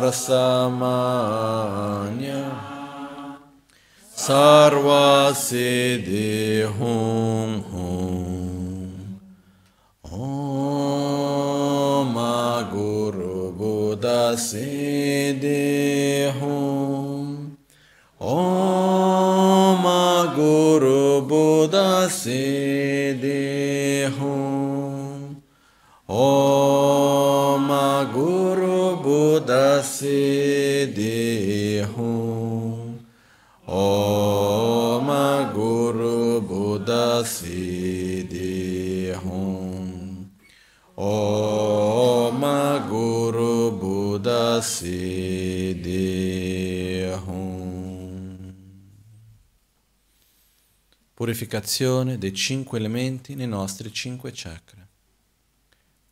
Parsamanya Sarva Siddhi Hum Hum Om Guru Buddha Siddhi Hum Om Guru Buddha Siddhi Hum Om Siddhihum Om Guru Buddha Siddhihum Om Guru Buddha Siddhihum Purificazione dei cinque elementi nei nostri cinque chakra.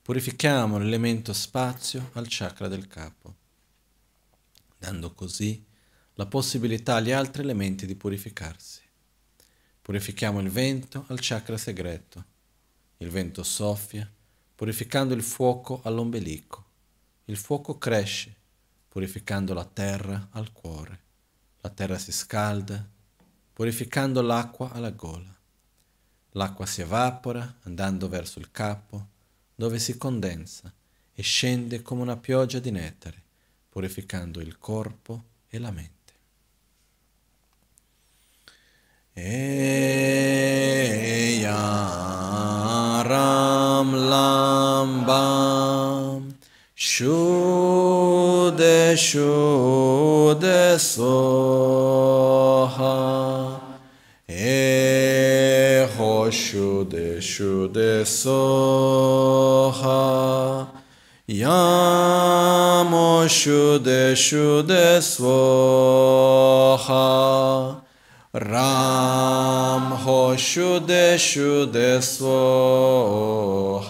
Purifichiamo l'elemento spazio al chakra del capo dando così la possibilità agli altri elementi di purificarsi. Purifichiamo il vento al chakra segreto. Il vento soffia, purificando il fuoco all'ombelico. Il fuoco cresce, purificando la terra al cuore. La terra si scalda, purificando l'acqua alla gola. L'acqua si evapora andando verso il capo, dove si condensa e scende come una pioggia di nettare purificando il corpo e la mente. E Ram Lambam Shude Shude Soha E Ho Shude Shude Soha Yamo Shude Shude Svoha Ram Ho Shude Shude Svoha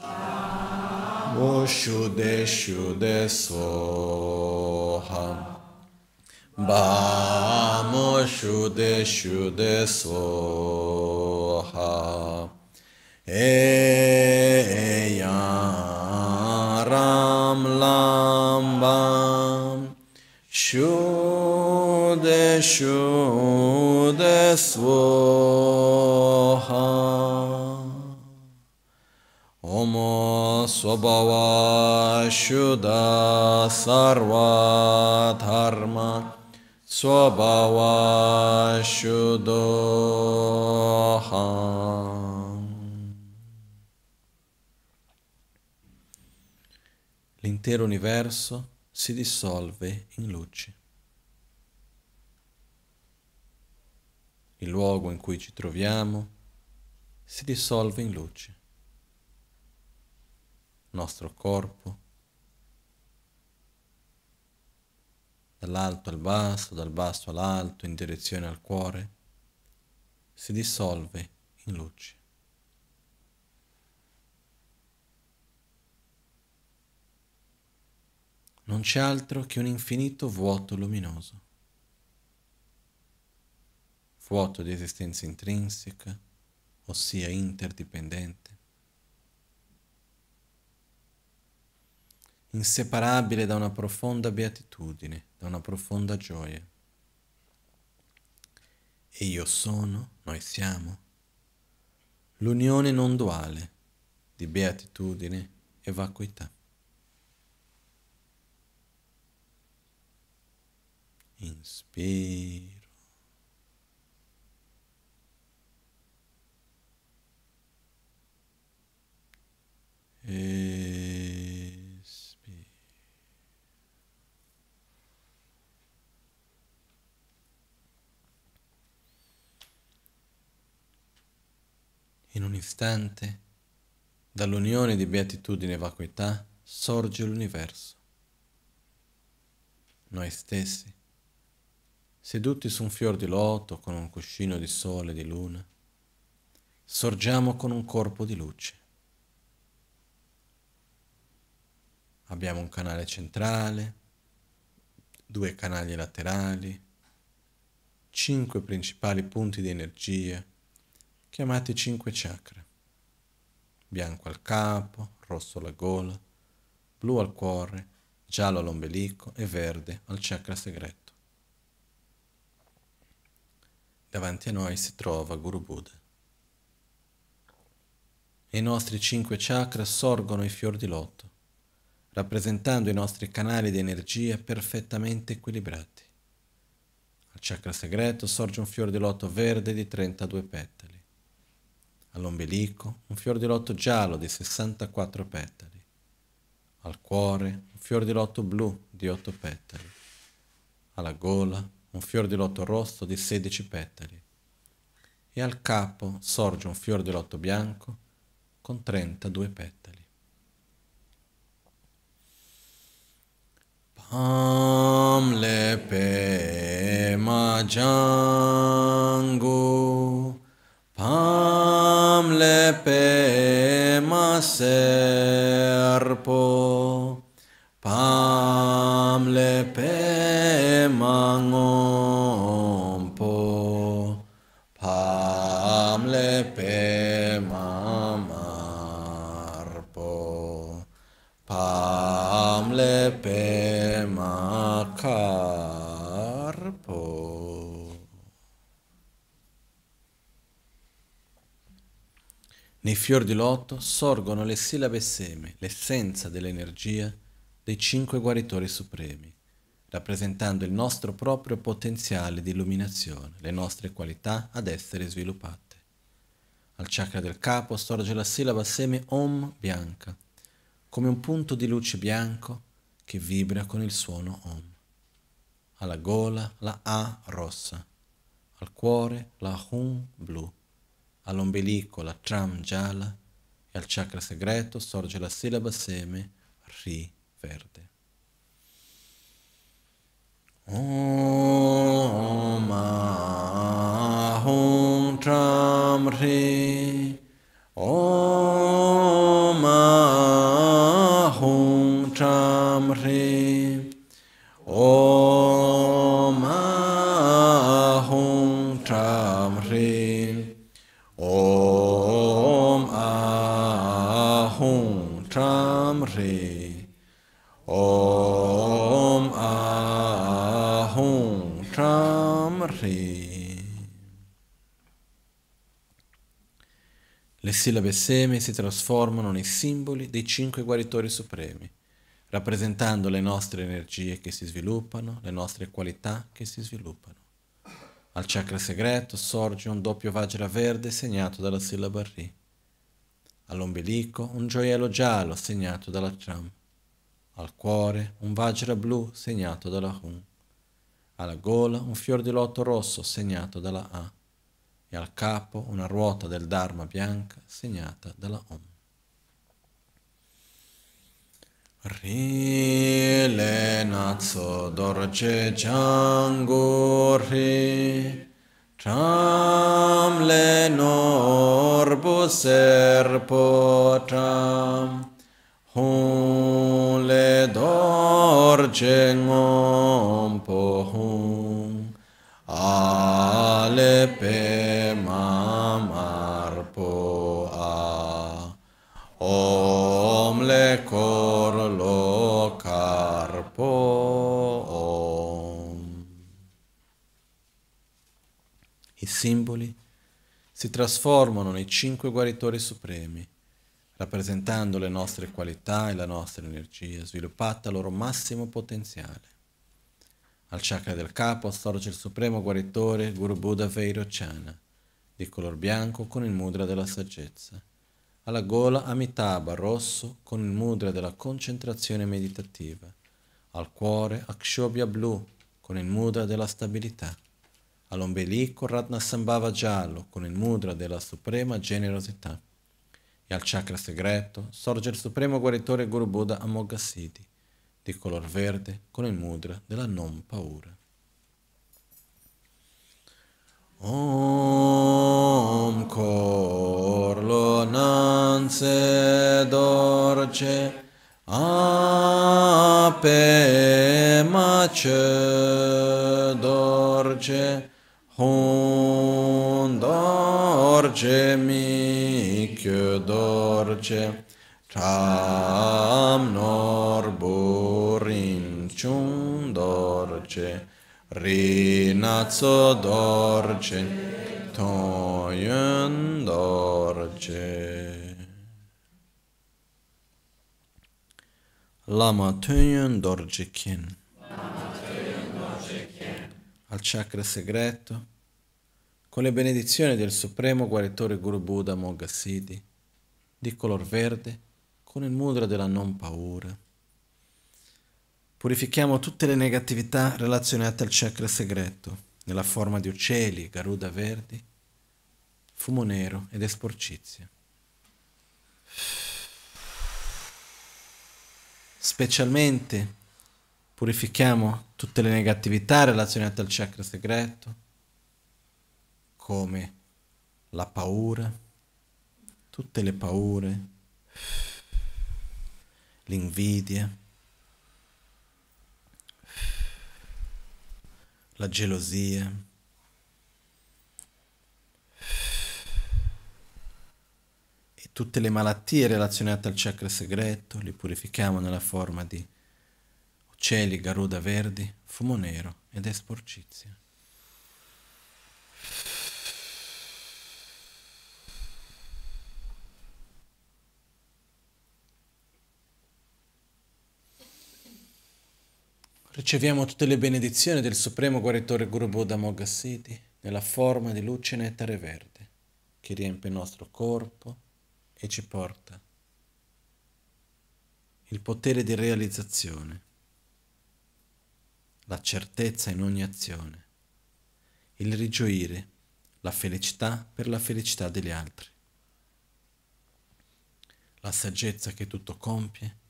Ram Ho Shude Shude Svoha Bamo Shude Shude Svoha e ya ram shude shude svoha omo swabhava shuddha sarva dharma swabhava l'intero universo si dissolve in luce. Il luogo in cui ci troviamo si dissolve in luce. Il nostro corpo, dall'alto al basso, dal basso all'alto, in direzione al cuore, si dissolve in luce. non c'è altro che un infinito vuoto luminoso, vuoto di esistenza intrinseca, ossia interdipendente, inseparabile da una profonda beatitudine, da una profonda gioia. E io sono, noi siamo, l'unione non duale di beatitudine e vacuità. inspiro. Espiro. In un istante, dall'unione di beatitudine e vacuità, sorge l'universo. Noi stessi seduti su un fior di loto con un cuscino di sole e di luna, sorgiamo con un corpo di luce. Abbiamo un canale centrale, due canali laterali, cinque principali punti di energia, chiamati cinque chakra. Bianco al capo, rosso alla gola, blu al cuore, giallo all'ombelico e verde al chakra segreto. Davanti a noi si trova Guru Buddha. Nei nostri cinque chakra sorgono i fior di lotto, rappresentando i nostri canali di energia perfettamente equilibrati. Al chakra segreto sorge un fior di lotto verde di 32 petali. All'ombelico un fior di lotto giallo di 64 petali. Al cuore un fior di lotto blu di 8 petali. Alla gola un fior di lotto rosso di 16 petali e al capo sorge un fior di lotto bianco con 32 petali. Pam le pe ma jango Pam le pe ma serpo Pam le pe mangom po, pam le pe mamar po, pam le pe makar po. Nei fior di lotto sorgono le sillabe seme, l'essenza dell'energia dei cinque guaritori supremi, rappresentando il nostro proprio potenziale di illuminazione, le nostre qualità ad essere sviluppate. Al chakra del capo sorge la sillaba seme Om bianca, come un punto di luce bianco che vibra con il suono Om. Alla gola la A rossa, al cuore la Hun blu, all'ombelico la Tram gialla e al chakra segreto sorge la sillaba seme Ri perde. Om Ahom Tram Hri Om Tram Hri sillabe seme si trasformano nei simboli dei cinque guaritori supremi, rappresentando le nostre energie che si sviluppano, le nostre qualità che si sviluppano. Al chakra segreto sorge un doppio vajra verde segnato dalla sillaba Ri. All'ombelico un gioiello giallo segnato dalla Tram. Al cuore un vajra blu segnato dalla Hun. Alla gola un fior di lotto rosso segnato dalla A e al capo una ruota del Dharma bianca segnata dalla Om. Ri le nazzo dorje jango ri Tram le norbu serpo tram Hun le dorje ngom po hun Alepe mamar poa Om le cor lo carpo om. I simboli si trasformano nei cinque guaritori supremi, rappresentando le nostre qualità e la nostra energia, sviluppata al loro massimo potenziale al chakra del capo, sorge il supremo guaritore Guru Buddha Veirocana, di color bianco con il mudra della saggezza. Alla gola Amitabha rosso con il mudra della concentrazione meditativa. Al cuore Akshobhya blu con il mudra della stabilità. All'ombelico Ratnasambhava giallo con il mudra della suprema generosità. E al chakra segreto sorge il supremo guaritore Guru Buddha Amoghasiddhi di color verde con il mudra della non paura. Om Korlo Nanse Dorce Ape Mace Dorce Hun Dorce mi Dorce Cham Norbu niciun dorce, rinazzo dorce, toien dorce. Lama toien dorce kien. Al chakra segreto, con le benedizioni del Supremo Guaritore Guru Buddha Mogassidi, di color verde, con il mudra della non paura Purifichiamo tutte le negatività relazionate al chakra segreto, nella forma di uccelli, garuda verdi, fumo nero ed esporcizia. Specialmente purifichiamo tutte le negatività relazionate al chakra segreto, come la paura, tutte le paure, l'invidia la gelosia. E tutte le malattie relazionate al chakra segreto li purifichiamo nella forma di uccelli, garuda verdi, fumo nero ed esporcizia. Riceviamo tutte le benedizioni del Supremo Guaritore Guru Buddha Mogassiti nella forma di luce nettare verde che riempie il nostro corpo e ci porta il potere di realizzazione, la certezza in ogni azione, il rigioire, la felicità per la felicità degli altri, la saggezza che tutto compie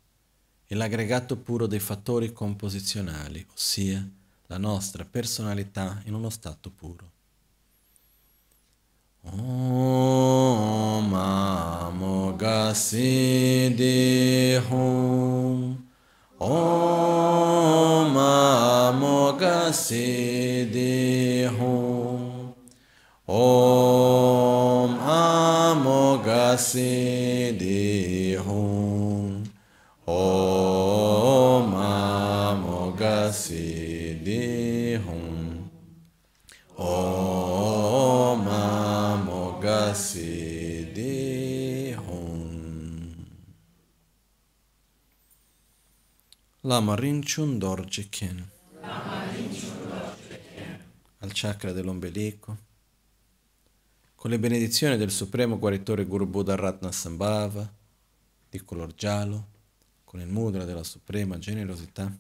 è l'aggregato puro dei fattori composizionali, ossia la nostra personalità in uno stato puro. Om Amogasiddhi Hum Om Amogasiddhi Hum Om Amogasiddhi Lama Rinchun Dorje Ken. Al chakra dell'ombelico. Con le benedizioni del Supremo Guaritore Guru Buddha Ratnasambhava, di color giallo, con il mudra della Suprema Generosità,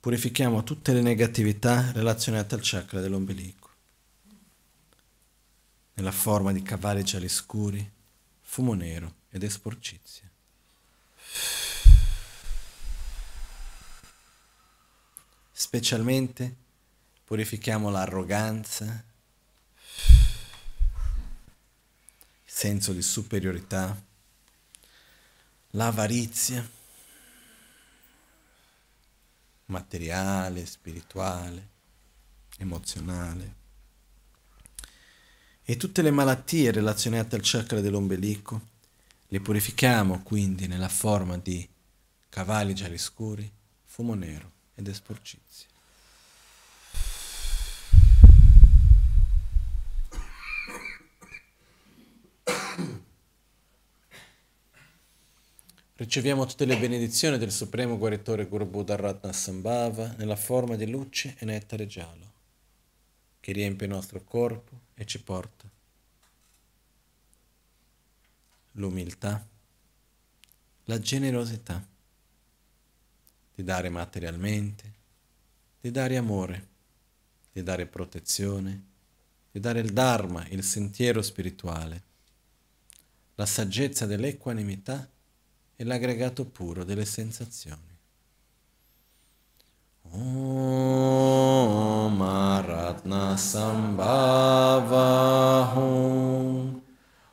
purifichiamo tutte le negatività relazionate al chakra dell'ombelico. Nella forma di cavalli gialli scuri, fumo nero ed esporcizia. specialmente purifichiamo l'arroganza, il senso di superiorità, l'avarizia materiale, spirituale, emozionale e tutte le malattie relazionate al chakra dell'ombelico le purifichiamo quindi nella forma di cavalli gialli scuri, fumo nero ed esporcito. Riceviamo tutte le benedizioni del Supremo Guaritore Guru Buddha Ratnasambhava nella forma di luce e nettare giallo, che riempie il nostro corpo e ci porta l'umiltà, la generosità di dare materialmente, di dare amore, di dare protezione, di dare il Dharma, il sentiero spirituale, la saggezza dell'equanimità è l'aggregato puro delle sensazioni. Om Aratna Sambhavahum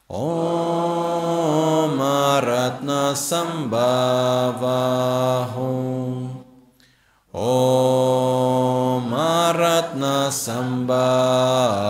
Om Aratna Sambhava Om Aratna Sambhavahum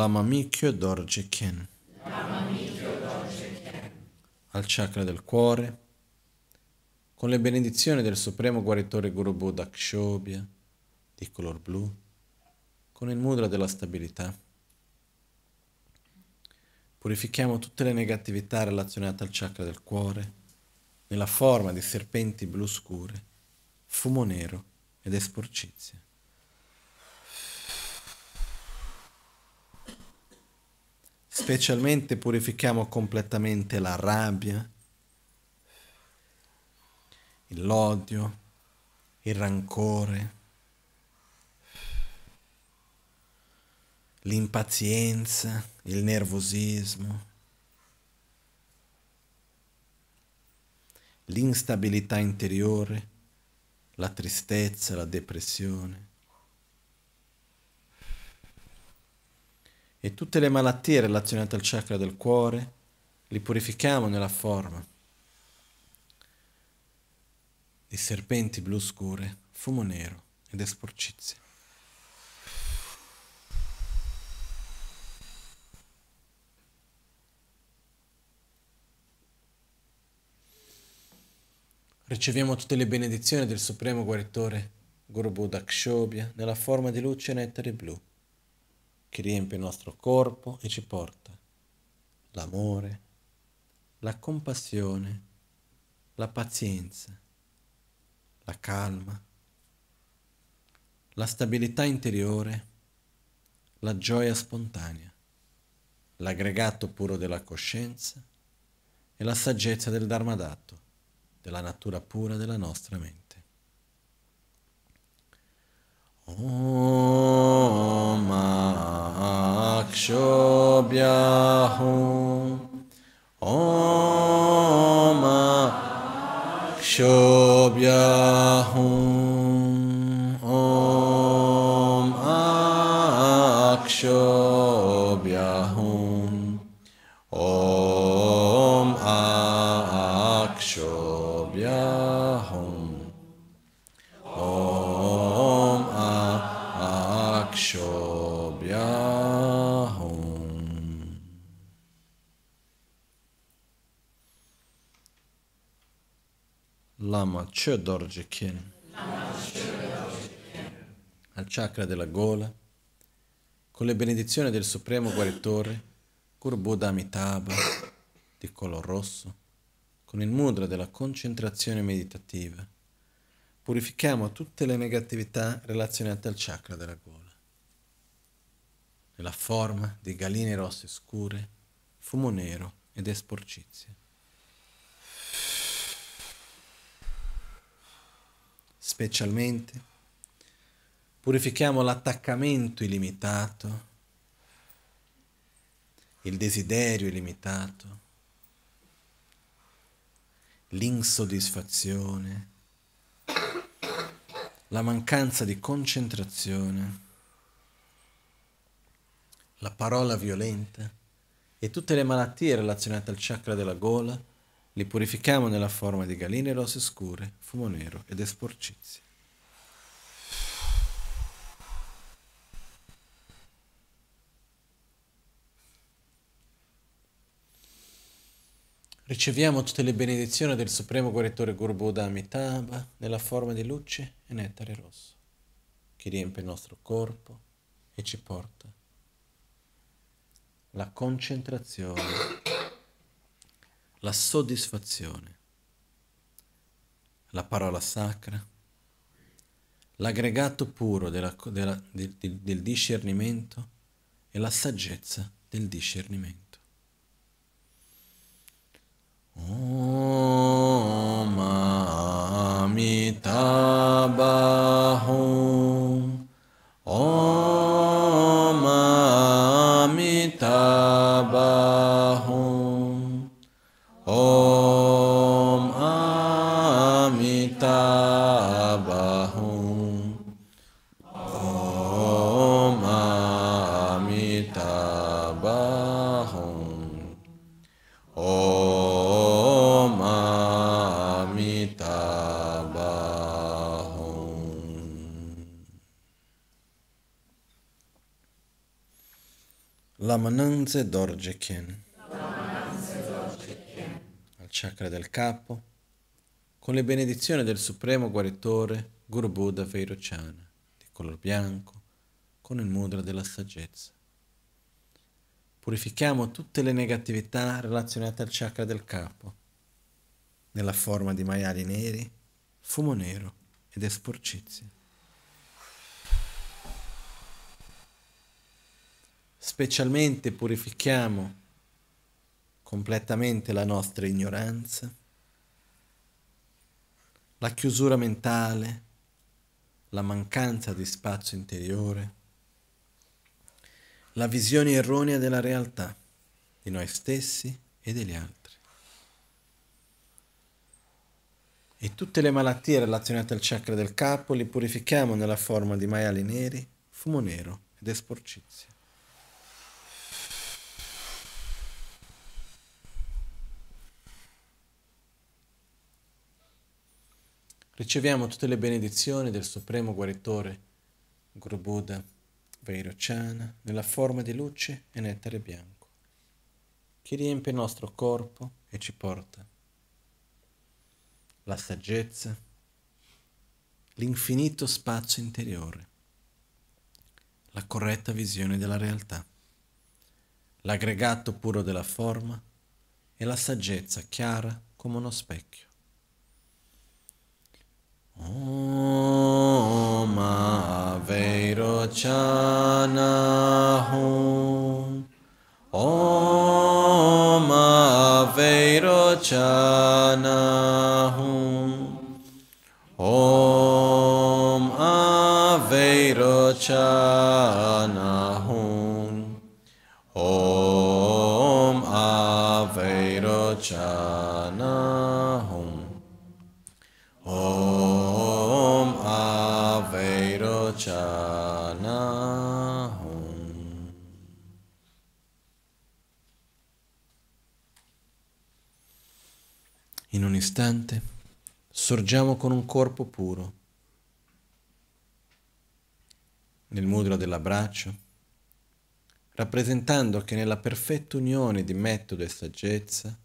Lama Mikyo Dorje Ken. Al chakra del cuore, con le benedizioni del Supremo Guaritore Guru Buddha Kshobhya, di color blu, con il mudra della stabilità. Purifichiamo tutte le negatività relazionate al chakra del cuore, nella forma di serpenti blu scure, fumo nero ed esporcizia. Specialmente purifichiamo completamente la rabbia, l'odio, il rancore, l'impazienza, il nervosismo, l'instabilità interiore, la tristezza, la depressione. e tutte le malattie relazionate al chakra del cuore li purifichiamo nella forma di serpenti blu scure, fumo nero ed esporcizie. Riceviamo tutte le benedizioni del Supremo Guaritore Guru Buddha Kshobhya nella forma di luce e nettare blu che riempie il nostro corpo e ci porta l'amore, la compassione, la pazienza, la calma, la stabilità interiore, la gioia spontanea, l'aggregato puro della coscienza e la saggezza del Dharma dato, della natura pura della nostra mente. Om Akshobhyahu Om Akshobhyahu Om Akshobhyahu Lama Chö Dorje Kien, al chakra della gola, con le benedizioni del Supremo Guaritore, Guru Buddha Amitabha, di color rosso, con il mudra della concentrazione meditativa, purifichiamo tutte le negatività relazionate al chakra della gola. Nella forma di galline rosse scure, fumo nero ed esporcizia. specialmente. Purifichiamo l'attaccamento illimitato, il desiderio illimitato, l'insoddisfazione, la mancanza di concentrazione, la parola violenta e tutte le malattie relazionate al chakra della gola li purificammo nella forma di galline rosse scure, fumo nero ed esporcizie. Riceviamo tutte le benedizioni del Supremo Correttore Guru Gurbuda Amitabha nella forma di luce e nettare rosso, che riempie il nostro corpo e ci porta la concentrazione la soddisfazione, la parola sacra, l'aggregato puro della, della, del, del discernimento e la saggezza del discernimento. Om Amitabha Om Dorje Dorjekyen. Al chakra del capo, con le benedizioni del Supremo Guaritore Guru Buddha Vairochana, di color bianco, con il mudra della saggezza. Purifichiamo tutte le negatività relazionate al chakra del capo, nella forma di maiali neri, fumo nero ed esporcizia. specialmente purifichiamo completamente la nostra ignoranza, la chiusura mentale, la mancanza di spazio interiore, la visione erronea della realtà di noi stessi e degli altri. E tutte le malattie relazionate al chakra del capo le purifichiamo nella forma di maiali neri, fumo nero ed esporcizia. riceviamo tutte le benedizioni del Supremo Guaritore, Guru Buddha, Vairocciana, nella forma di luce e nettare bianco, che riempie il nostro corpo e ci porta la saggezza, l'infinito spazio interiore, la corretta visione della realtà, l'aggregato puro della forma e la saggezza chiara come uno specchio. Om Aveirochanahum Om Aveirochanahum Om Aveirochanahum Om Aveirochanahum istante sorgiamo con un corpo puro nel mudra dell'abbraccio, rappresentando che nella perfetta unione di metodo e saggezza,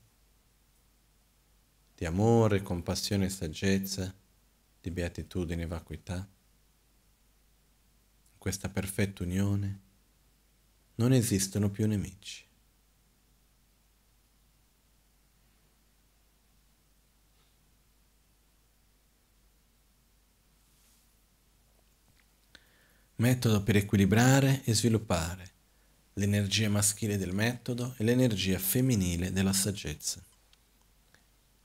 di amore, compassione e saggezza, di beatitudine e vacuità, in questa perfetta unione non esistono più nemici. Metodo per equilibrare e sviluppare l'energia maschile del metodo e l'energia femminile della saggezza.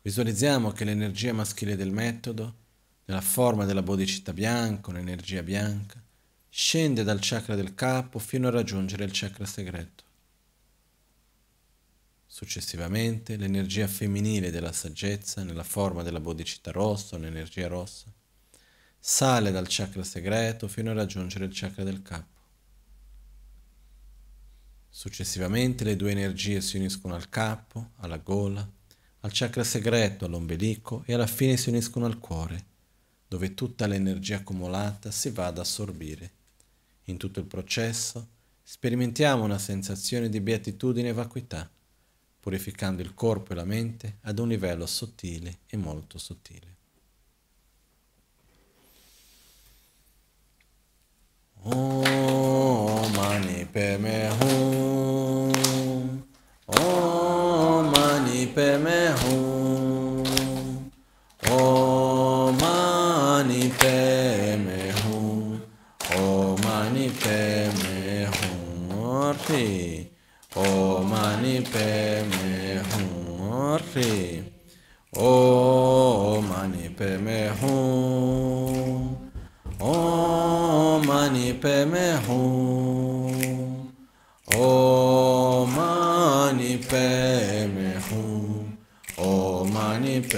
Visualizziamo che l'energia maschile del metodo, nella forma della bodhicitta bianca, un'energia bianca, scende dal chakra del capo fino a raggiungere il chakra segreto. Successivamente l'energia femminile della saggezza, nella forma della bodhicitta rossa, un'energia rossa, sale dal chakra segreto fino a raggiungere il chakra del capo. Successivamente le due energie si uniscono al capo, alla gola, al chakra segreto, all'ombelico e alla fine si uniscono al cuore, dove tutta l'energia accumulata si va ad assorbire. In tutto il processo sperimentiamo una sensazione di beatitudine e vacuità, purificando il corpo e la mente ad un livello sottile e molto sottile. ओम मानी पे मैं हूँ ओम मानी पे मैं हूँ ओम मानी पे मैं हूँ ओम मानी पे मैं हूँ और रे मानी पे मैं हूँ और रे मानी पे मैं हूँ ओम अनिप में हूँ ओम अनिप में हूँ ओम अनिप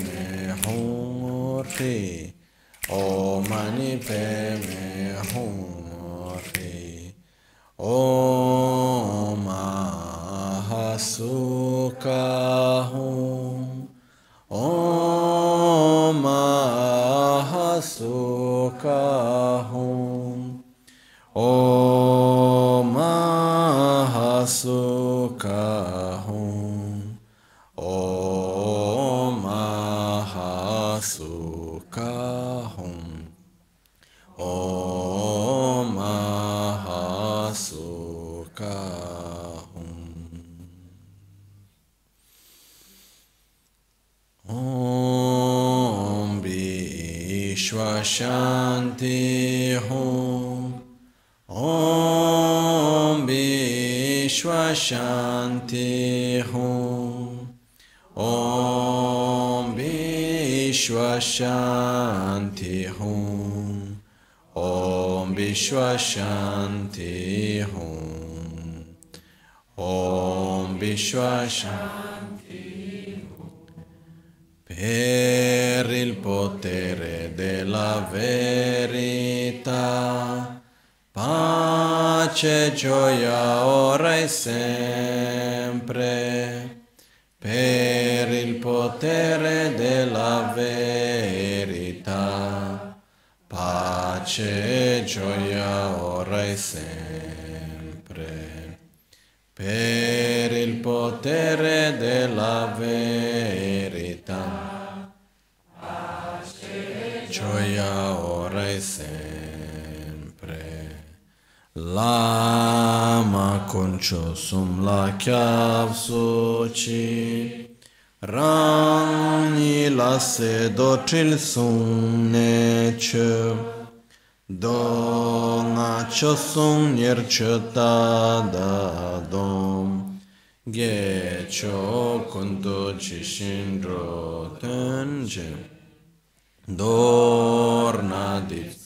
में हूँ रे ओम अनिप में हूँ रे ओम हसु का हूँ ओम हसु का हूँ ओ शांति हूँ ओम विश्व शांति हूँ ओम विश्व शांति हूँ ओम विश्व शांति per il potere della vera pace, e gioia ora e sempre, per il potere della verità. Pace, e gioia ora e sempre. cho sum la kyav so chi Rani la se do chil sum ne che Do na cho sum nyer che ta da dom Ge cho kunto chi shin ro ten je Dor na dit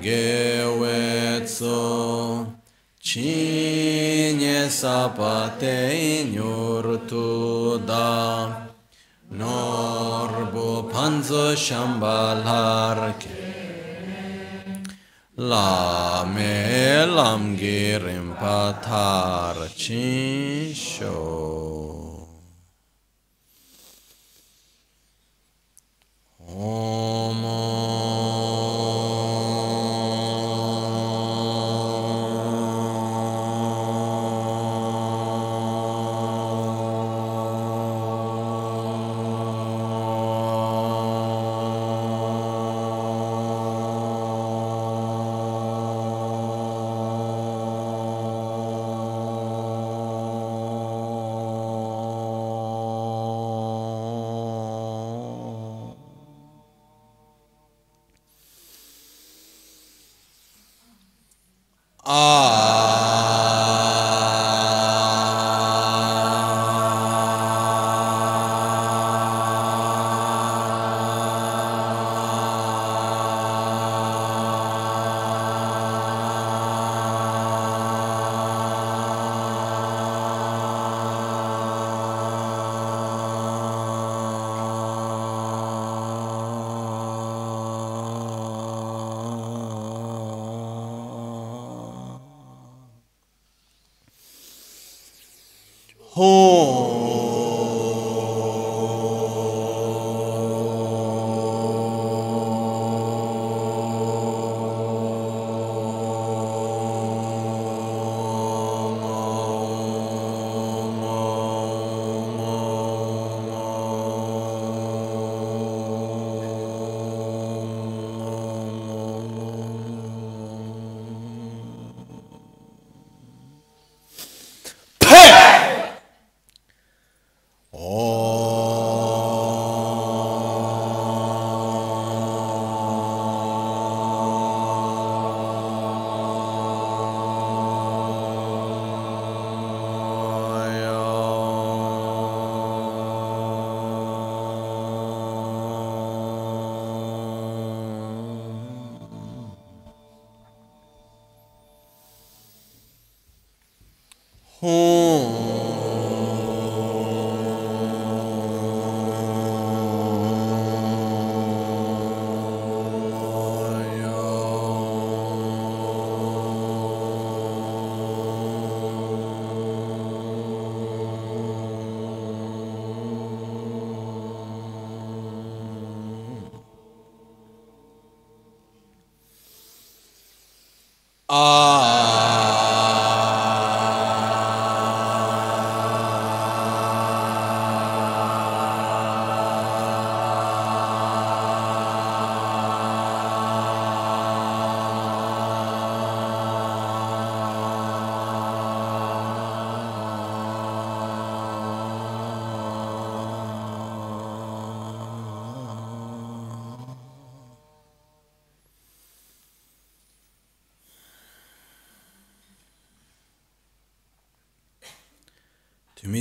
Ge we tso Chi sapate nyurtu da nor bu panzo shambalar ke la me lam girim patar chin sho Om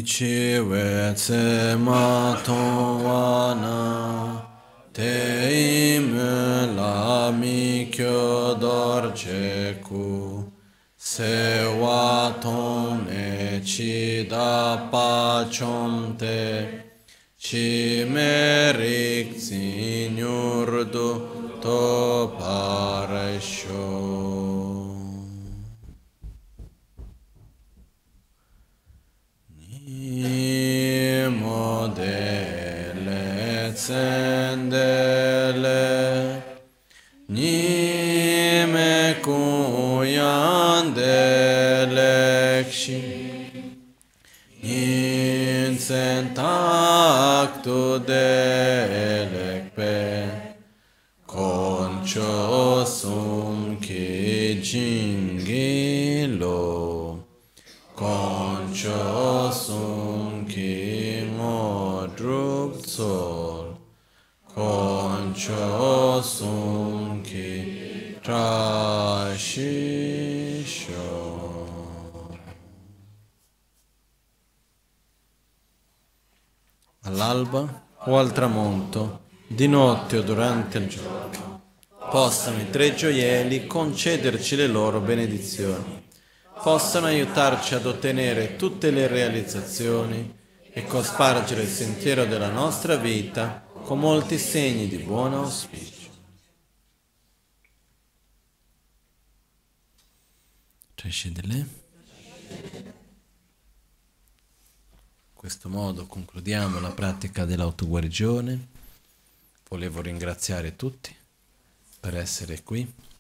chi we tse ma to wa na te im la mi kyo dor che ku se wa ton e chi da pa chom te chi notte o durante il giorno, possano i tre gioielli concederci le loro benedizioni, possano aiutarci ad ottenere tutte le realizzazioni e cospargere il sentiero della nostra vita con molti segni di buon auspicio. Trascendele. Cioè, In questo modo concludiamo la pratica dell'autoguarigione volevo ringraziare tutti per essere qui.